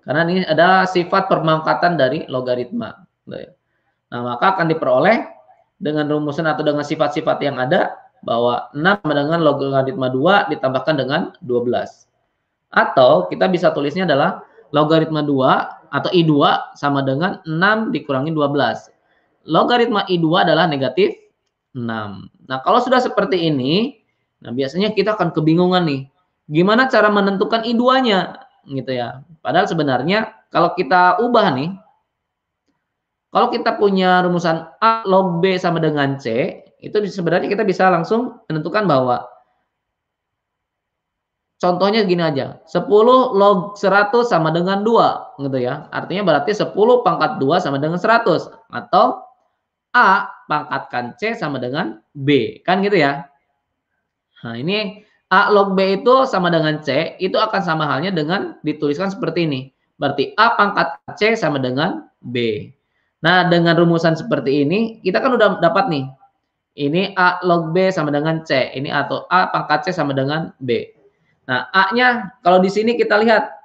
Karena ini ada sifat permangkatan dari logaritma. Nah, maka akan diperoleh dengan rumusan atau dengan sifat-sifat yang ada bahwa 6 dengan logaritma 2 ditambahkan dengan 12. Atau kita bisa tulisnya adalah logaritma 2 atau I2 sama dengan 6 dikurangi 12. Logaritma I2 adalah negatif 6. Nah, kalau sudah seperti ini, Nah, biasanya kita akan kebingungan nih, gimana cara menentukan I2-nya gitu ya. Padahal sebenarnya kalau kita ubah nih, kalau kita punya rumusan A log B sama dengan C, itu sebenarnya kita bisa langsung menentukan bahwa contohnya gini aja, 10 log 100 sama dengan 2 gitu ya. Artinya berarti 10 pangkat 2 sama dengan 100 atau A pangkatkan C sama dengan B. Kan gitu ya. Nah, ini A log B itu sama dengan C, itu akan sama halnya dengan dituliskan seperti ini. Berarti A pangkat C sama dengan B. Nah, dengan rumusan seperti ini, kita kan udah dapat nih. Ini A log B sama dengan C. Ini atau A pangkat C sama dengan B. Nah, A-nya kalau di sini kita lihat.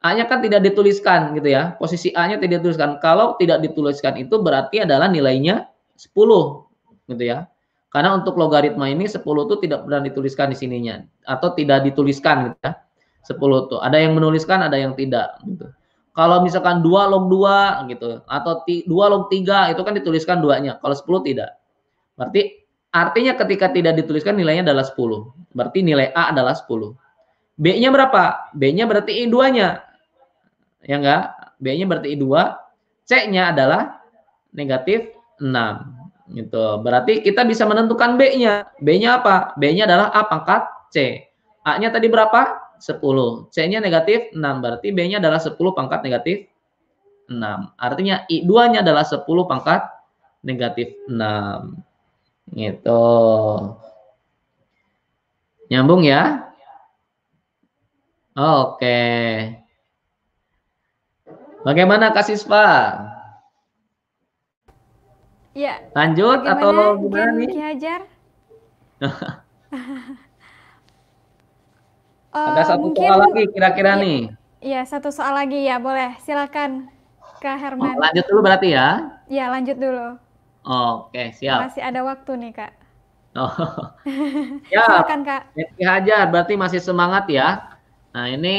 A-nya kan tidak dituliskan gitu ya. Posisi A-nya tidak dituliskan. Kalau tidak dituliskan itu berarti adalah nilainya 10 gitu ya. Karena untuk logaritma ini 10 itu tidak pernah dituliskan di sininya atau tidak dituliskan gitu ya. 10 itu. Ada yang menuliskan, ada yang tidak gitu. Kalau misalkan 2 log 2 gitu atau 2 log 3 itu kan dituliskan duanya. Kalau 10 tidak. Berarti artinya ketika tidak dituliskan nilainya adalah 10. Berarti nilai A adalah 10. B-nya berapa? B-nya berarti i duanya. Ya enggak? B-nya berarti I2. C-nya adalah negatif 6. Gitu. Berarti kita bisa menentukan B-nya. B-nya apa? B-nya adalah A pangkat C. A-nya tadi berapa? 10. C-nya negatif 6. Berarti B-nya adalah 10 pangkat negatif 6. Artinya I2-nya adalah 10 pangkat negatif 6. Gitu. Nyambung ya? Oke. Bagaimana Kak Sispa? Ya. Lanjut Bagaimana atau gimana nih? Ki Hajar? Ada eh, satu mungkin, soal lagi kira-kira ya, nih. Iya, satu soal lagi ya, boleh. Silakan ke oh, Herman. Oh, lanjut dulu berarti ya? Iya, lanjut dulu. Oh, Oke, okay, siap. Masih ada waktu nih, Kak. Oh. ya. Silakan, Kak. Ki Hajar, berarti masih semangat ya. Nah, ini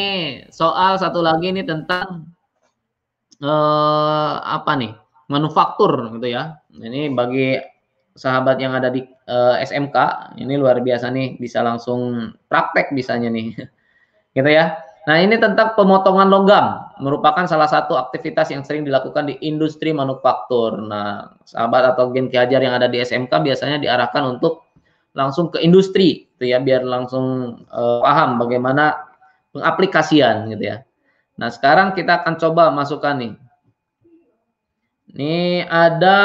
soal satu lagi nih tentang eh uh, apa nih? Manufaktur gitu ya ini bagi sahabat yang ada di uh, eh, SMK, ini luar biasa nih bisa langsung praktek bisanya nih. Gitu ya. Nah, ini tentang pemotongan logam merupakan salah satu aktivitas yang sering dilakukan di industri manufaktur. Nah, sahabat atau gen hajar yang ada di SMK biasanya diarahkan untuk langsung ke industri gitu ya biar langsung uh, paham bagaimana pengaplikasian gitu ya. Nah, sekarang kita akan coba masukkan nih ini ada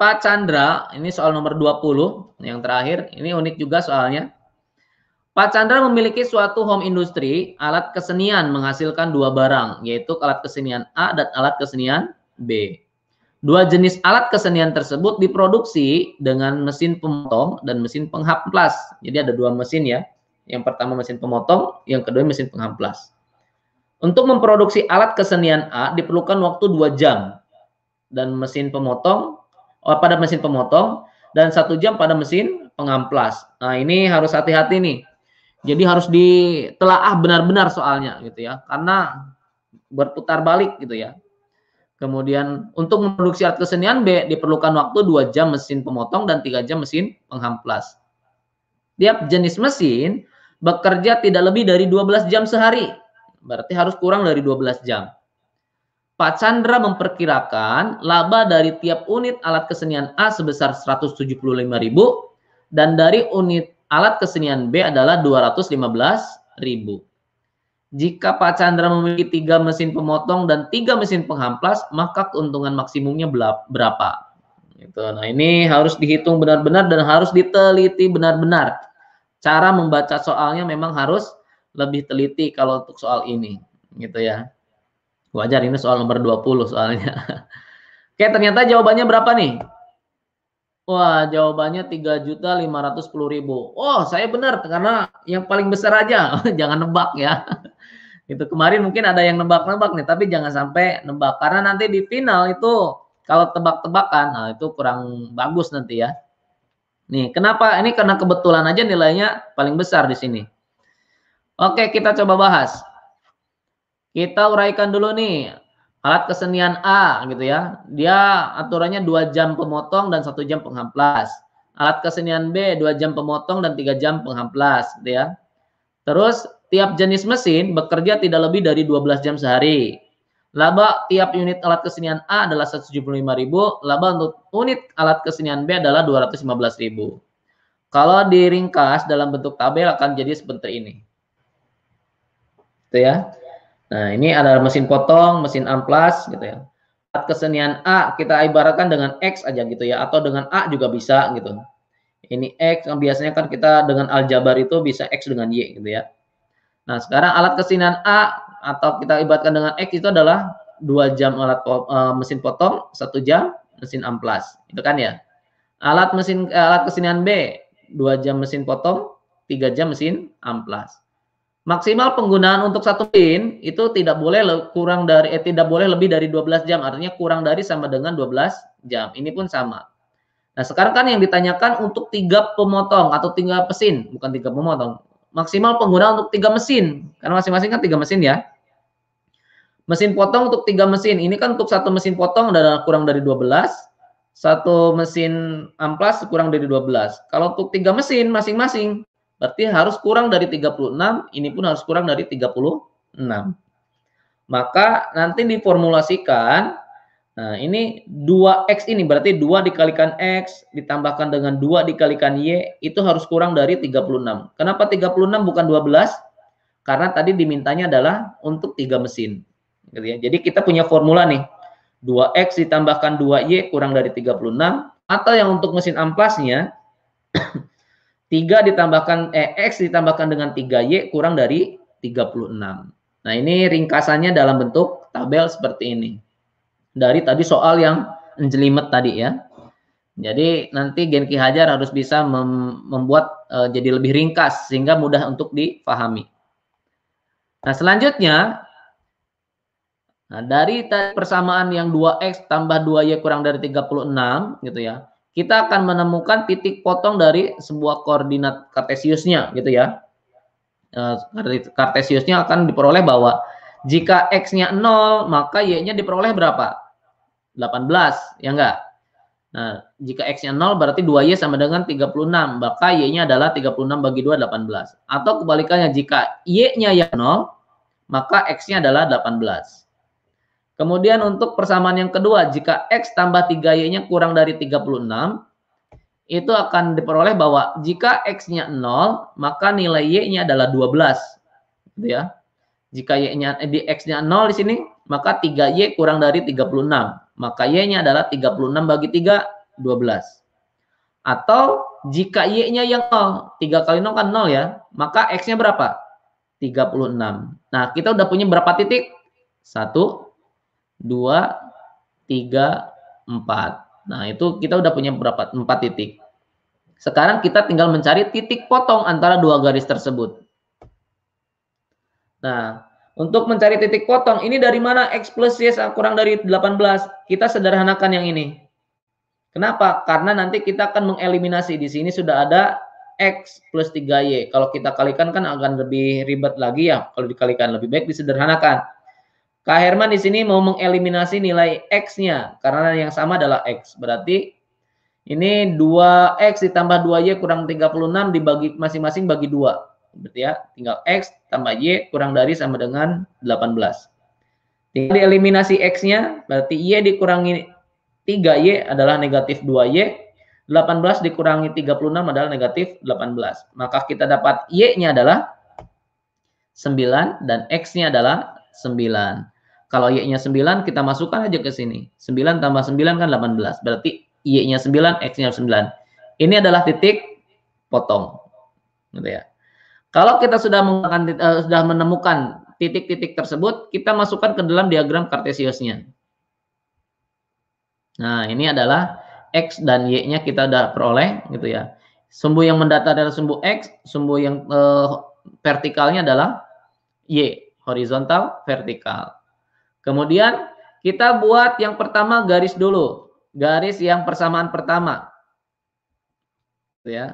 Pak Chandra, ini soal nomor 20 yang terakhir. Ini unik juga soalnya. Pak Chandra memiliki suatu home industry, alat kesenian menghasilkan dua barang, yaitu alat kesenian A dan alat kesenian B. Dua jenis alat kesenian tersebut diproduksi dengan mesin pemotong dan mesin penghamplas. Jadi ada dua mesin ya. Yang pertama mesin pemotong, yang kedua mesin penghamplas. Untuk memproduksi alat kesenian A diperlukan waktu 2 jam dan mesin pemotong oh, eh, pada mesin pemotong dan satu jam pada mesin pengamplas. Nah ini harus hati-hati nih. Jadi harus ditelaah benar-benar soalnya gitu ya, karena berputar balik gitu ya. Kemudian untuk memproduksi alat kesenian B diperlukan waktu dua jam mesin pemotong dan tiga jam mesin pengamplas. Tiap jenis mesin bekerja tidak lebih dari 12 jam sehari. Berarti harus kurang dari 12 jam. Pak Chandra memperkirakan laba dari tiap unit alat kesenian A sebesar 175.000 dan dari unit alat kesenian B adalah 215.000. Jika Pak Chandra memiliki tiga mesin pemotong dan tiga mesin penghamplas, maka keuntungan maksimumnya berapa? Itu. Nah ini harus dihitung benar-benar dan harus diteliti benar-benar. Cara membaca soalnya memang harus lebih teliti kalau untuk soal ini, gitu ya. Wajar ini soal nomor 20 soalnya. Oke, ternyata jawabannya berapa nih? Wah, jawabannya 3.510.000. Oh, saya benar karena yang paling besar aja. jangan nebak ya. itu kemarin mungkin ada yang nebak-nebak nih, tapi jangan sampai nebak karena nanti di final itu kalau tebak-tebakan, nah itu kurang bagus nanti ya. Nih, kenapa? Ini karena kebetulan aja nilainya paling besar di sini. Oke, kita coba bahas. Kita uraikan dulu nih alat kesenian A gitu ya. Dia aturannya dua jam pemotong dan satu jam penghamplas. Alat kesenian B dua jam pemotong dan tiga jam penghamplas gitu ya. Terus tiap jenis mesin bekerja tidak lebih dari 12 jam sehari. Laba tiap unit alat kesenian A adalah 175.000, laba untuk unit alat kesenian B adalah 215.000. Kalau diringkas dalam bentuk tabel akan jadi seperti ini. Itu ya. Nah, ini adalah mesin potong, mesin amplas gitu ya. alat Kesenian A kita ibaratkan dengan X aja gitu ya atau dengan A juga bisa gitu. Ini X yang biasanya kan kita dengan aljabar itu bisa X dengan Y gitu ya. Nah, sekarang alat kesenian A atau kita ibaratkan dengan X itu adalah dua jam alat po e, mesin potong, satu jam mesin amplas. Itu kan ya. Alat mesin e, alat kesenian B dua jam mesin potong, tiga jam mesin amplas maksimal penggunaan untuk satu pin itu tidak boleh kurang dari eh, tidak boleh lebih dari 12 jam artinya kurang dari sama dengan 12 jam ini pun sama nah sekarang kan yang ditanyakan untuk tiga pemotong atau tiga mesin bukan tiga pemotong maksimal penggunaan untuk tiga mesin karena masing-masing kan tiga mesin ya mesin potong untuk tiga mesin ini kan untuk satu mesin potong adalah kurang dari 12 satu mesin amplas kurang dari 12 kalau untuk tiga mesin masing-masing Berarti harus kurang dari 36, ini pun harus kurang dari 36. Maka nanti diformulasikan, nah ini 2X ini berarti 2 dikalikan X ditambahkan dengan 2 dikalikan Y itu harus kurang dari 36. Kenapa 36 bukan 12? Karena tadi dimintanya adalah untuk 3 mesin. Gitu ya. Jadi kita punya formula nih, 2X ditambahkan 2Y kurang dari 36, atau yang untuk mesin amplasnya 3 ditambahkan eh, X ditambahkan dengan 3Y kurang dari 36. Nah, ini ringkasannya dalam bentuk tabel seperti ini. Dari tadi soal yang jelimet tadi ya. Jadi nanti Genki Hajar harus bisa membuat uh, jadi lebih ringkas sehingga mudah untuk dipahami. Nah, selanjutnya Nah, dari persamaan yang 2x tambah 2y kurang dari 36 gitu ya kita akan menemukan titik potong dari sebuah koordinat kartesiusnya gitu ya. Eh, kartesiusnya akan diperoleh bahwa jika x-nya 0, maka y-nya diperoleh berapa? 18, ya enggak? Nah, jika x-nya 0 berarti 2y sama dengan 36, maka y-nya adalah 36 bagi 2 18. Atau kebalikannya jika y-nya yang 0, maka x-nya adalah 18. Kemudian untuk persamaan yang kedua, jika X tambah 3Y-nya kurang dari 36, itu akan diperoleh bahwa jika X-nya 0, maka nilai Y-nya adalah 12. Gitu ya. Jika Y-nya eh, di X-nya 0 di sini, maka 3Y kurang dari 36. Maka Y-nya adalah 36 bagi 3, 12. Atau jika Y-nya yang 0, 3 kali 0 kan 0 ya, maka X-nya berapa? 36. Nah, kita udah punya berapa titik? 1, 2, dua, tiga, empat. Nah, itu kita udah punya berapa? Empat titik. Sekarang kita tinggal mencari titik potong antara dua garis tersebut. Nah, untuk mencari titik potong, ini dari mana X plus Y kurang dari 18? Kita sederhanakan yang ini. Kenapa? Karena nanti kita akan mengeliminasi. Di sini sudah ada X plus 3Y. Kalau kita kalikan kan akan lebih ribet lagi ya. Kalau dikalikan lebih baik disederhanakan. Kak Herman di sini mau mengeliminasi nilai X-nya karena yang sama adalah X. Berarti ini 2X ditambah 2Y kurang 36 dibagi masing-masing bagi 2. Berarti ya, tinggal X tambah Y kurang dari sama dengan 18. Tinggal dieliminasi X-nya, berarti Y dikurangi 3Y adalah negatif 2Y. 18 dikurangi 36 adalah negatif 18. Maka kita dapat Y-nya adalah 9 dan X-nya adalah 9. Kalau Y-nya 9, kita masukkan aja ke sini. 9 tambah 9 kan 18. Berarti Y-nya 9, X-nya 9. Ini adalah titik potong. Gitu ya. Kalau kita sudah menggunakan, uh, sudah menemukan titik-titik tersebut, kita masukkan ke dalam diagram kartesiusnya. Nah, ini adalah X dan Y-nya kita sudah peroleh. gitu ya. Sumbu yang mendatar adalah sumbu X, sumbu yang uh, vertikalnya adalah Y horizontal, vertikal. Kemudian kita buat yang pertama garis dulu, garis yang persamaan pertama. Gitu ya.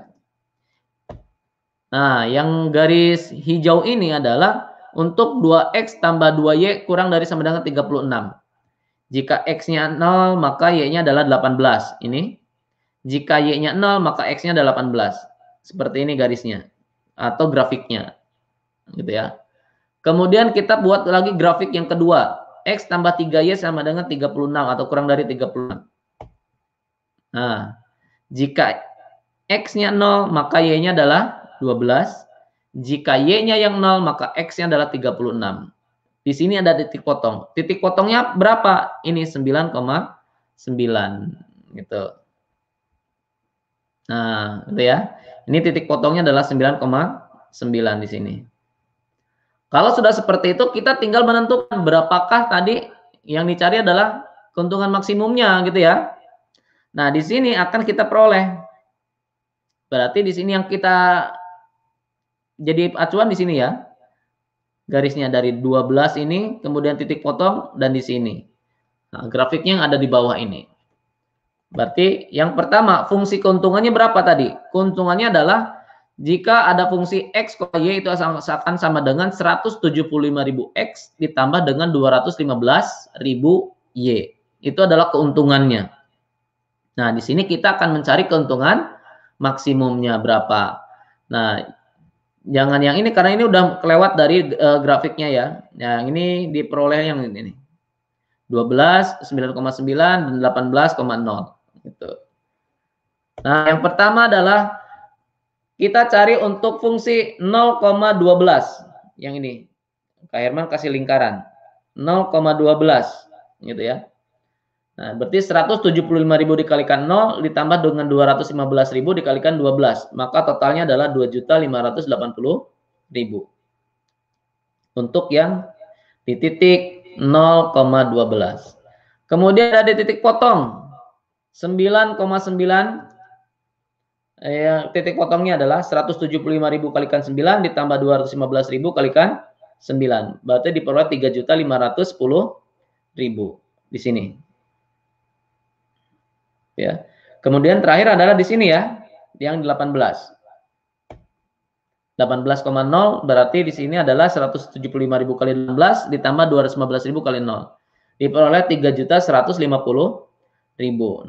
Nah, yang garis hijau ini adalah untuk 2x tambah 2y kurang dari sama dengan 36. Jika x-nya 0, maka y-nya adalah 18. Ini. Jika y-nya 0, maka x-nya adalah 18. Seperti ini garisnya. Atau grafiknya. Gitu ya. Kemudian kita buat lagi grafik yang kedua. X tambah 3Y sama dengan 36 atau kurang dari 36. Nah, jika X-nya 0, maka Y-nya adalah 12. Jika Y-nya yang 0, maka X-nya adalah 36. Di sini ada titik potong. Titik potongnya berapa? Ini 9,9. Gitu. Nah, gitu ya. Ini titik potongnya adalah 9,9 di sini. Kalau sudah seperti itu, kita tinggal menentukan berapakah tadi yang dicari adalah keuntungan maksimumnya gitu ya. Nah, di sini akan kita peroleh. Berarti di sini yang kita jadi acuan di sini ya. Garisnya dari 12 ini, kemudian titik potong, dan di sini. Nah, grafiknya yang ada di bawah ini. Berarti yang pertama, fungsi keuntungannya berapa tadi? Keuntungannya adalah jika ada fungsi X, Y itu akan sama dengan 175.000X ditambah dengan 215.000 Y. Itu adalah keuntungannya. Nah, di sini kita akan mencari keuntungan maksimumnya berapa. Nah, jangan yang ini karena ini udah kelewat dari uh, grafiknya ya. Yang ini diperoleh yang ini. 12, 9,9, dan 18,0. Gitu. Nah, yang pertama adalah kita cari untuk fungsi 0,12 yang ini. Kak Herman kasih lingkaran. 0,12 gitu ya. Nah, berarti 175.000 dikalikan 0 ditambah dengan 215.000 dikalikan 12, maka totalnya adalah 2.580.000. Untuk yang di titik 0,12. Kemudian ada di titik potong 9,9 ya, titik potongnya adalah 175.000 kalikan 9 ditambah 215.000 kalikan 9. Berarti diperoleh 3.510.000 di sini. Ya. Kemudian terakhir adalah di sini ya, yang 18. 18,0 berarti di sini adalah 175.000 kali 16 ditambah 215.000 kali 0. Diperoleh 3.150.000.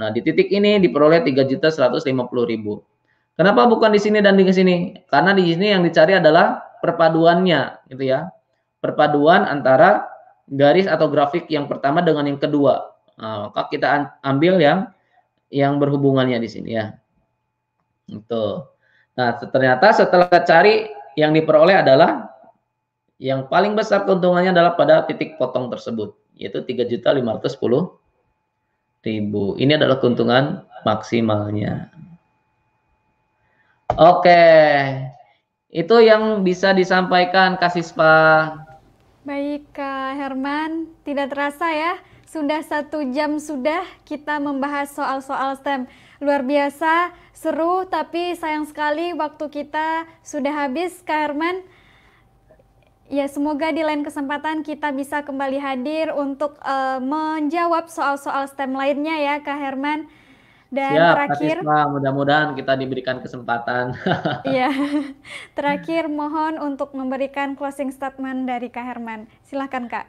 Nah, di titik ini diperoleh 3.150.000. Kenapa bukan di sini dan di sini? Karena di sini yang dicari adalah perpaduannya, gitu ya. Perpaduan antara garis atau grafik yang pertama dengan yang kedua. Nah, maka kita ambil yang yang berhubungannya di sini ya. Itu. Nah, ternyata setelah cari yang diperoleh adalah yang paling besar keuntungannya adalah pada titik potong tersebut, yaitu 3.510.000. Ini adalah keuntungan maksimalnya. Oke. Itu yang bisa disampaikan Sispa. Baik Kak Herman, tidak terasa ya sudah satu jam sudah kita membahas soal-soal STEM. Luar biasa, seru, tapi sayang sekali waktu kita sudah habis, Kak Herman. Ya, semoga di lain kesempatan kita bisa kembali hadir untuk uh, menjawab soal-soal STEM lainnya ya, Kak Herman. Dan ya, terakhir, mudah-mudahan kita diberikan kesempatan. Iya. terakhir mohon untuk memberikan closing statement dari Kak Herman. Silahkan Kak.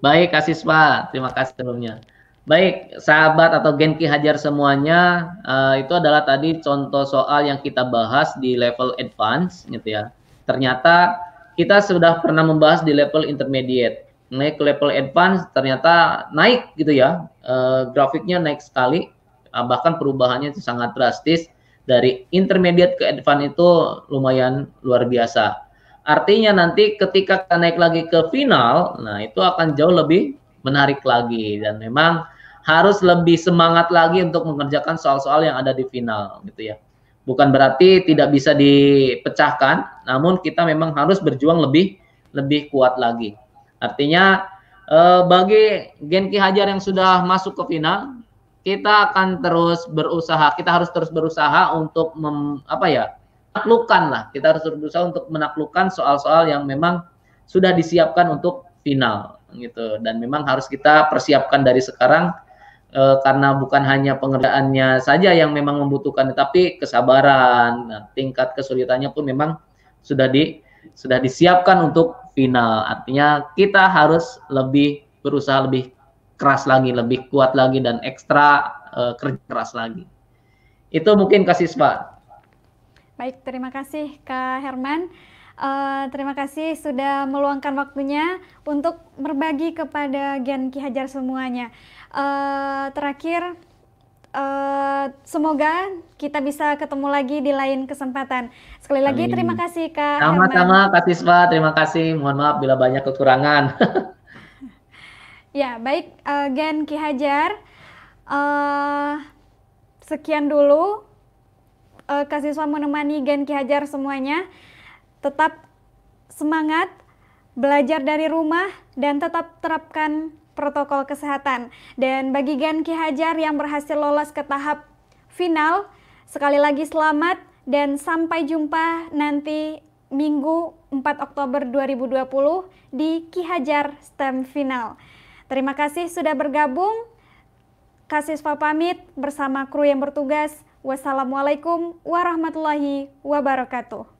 Baik, Kak Siswa. Terima kasih sebelumnya. Baik, sahabat atau Genki Hajar semuanya, uh, itu adalah tadi contoh soal yang kita bahas di level advance gitu ya. Ternyata kita sudah pernah membahas di level intermediate. Naik ke level advance ternyata naik gitu ya. Uh, grafiknya naik sekali Ah, bahkan perubahannya itu sangat drastis dari intermediate ke advance itu lumayan luar biasa. Artinya nanti ketika kita naik lagi ke final, nah itu akan jauh lebih menarik lagi dan memang harus lebih semangat lagi untuk mengerjakan soal-soal yang ada di final gitu ya. Bukan berarti tidak bisa dipecahkan, namun kita memang harus berjuang lebih lebih kuat lagi. Artinya eh, bagi Genki Hajar yang sudah masuk ke final, kita akan terus berusaha, kita harus terus berusaha untuk mem, apa ya menaklukkan lah, kita harus terus berusaha untuk menaklukkan soal-soal yang memang sudah disiapkan untuk final gitu dan memang harus kita persiapkan dari sekarang e, karena bukan hanya pengerjaannya saja yang memang membutuhkan tapi kesabaran nah, tingkat kesulitannya pun memang sudah di sudah disiapkan untuk final artinya kita harus lebih berusaha lebih keras lagi, lebih kuat lagi dan ekstra uh, kerja keras lagi. Itu mungkin kasih Siswa. Baik, terima kasih Kak Herman. Uh, terima kasih sudah meluangkan waktunya untuk berbagi kepada Gen Ki Hajar semuanya. Uh, terakhir, uh, semoga kita bisa ketemu lagi di lain kesempatan. Sekali lagi Amin. terima kasih Kak. Sama-sama Kak Siswa, terima kasih. Mohon maaf bila banyak kekurangan. Ya, baik uh, Gen Ki Hajar. Uh, sekian dulu uh, eh, suami menemani Gen Ki Hajar semuanya. Tetap semangat, belajar dari rumah, dan tetap terapkan protokol kesehatan. Dan bagi Gen Ki Hajar yang berhasil lolos ke tahap final, sekali lagi selamat dan sampai jumpa nanti Minggu 4 Oktober 2020 di Ki Hajar STEM Final. Terima kasih sudah bergabung. Kasih pamit bersama kru yang bertugas. Wassalamualaikum warahmatullahi wabarakatuh.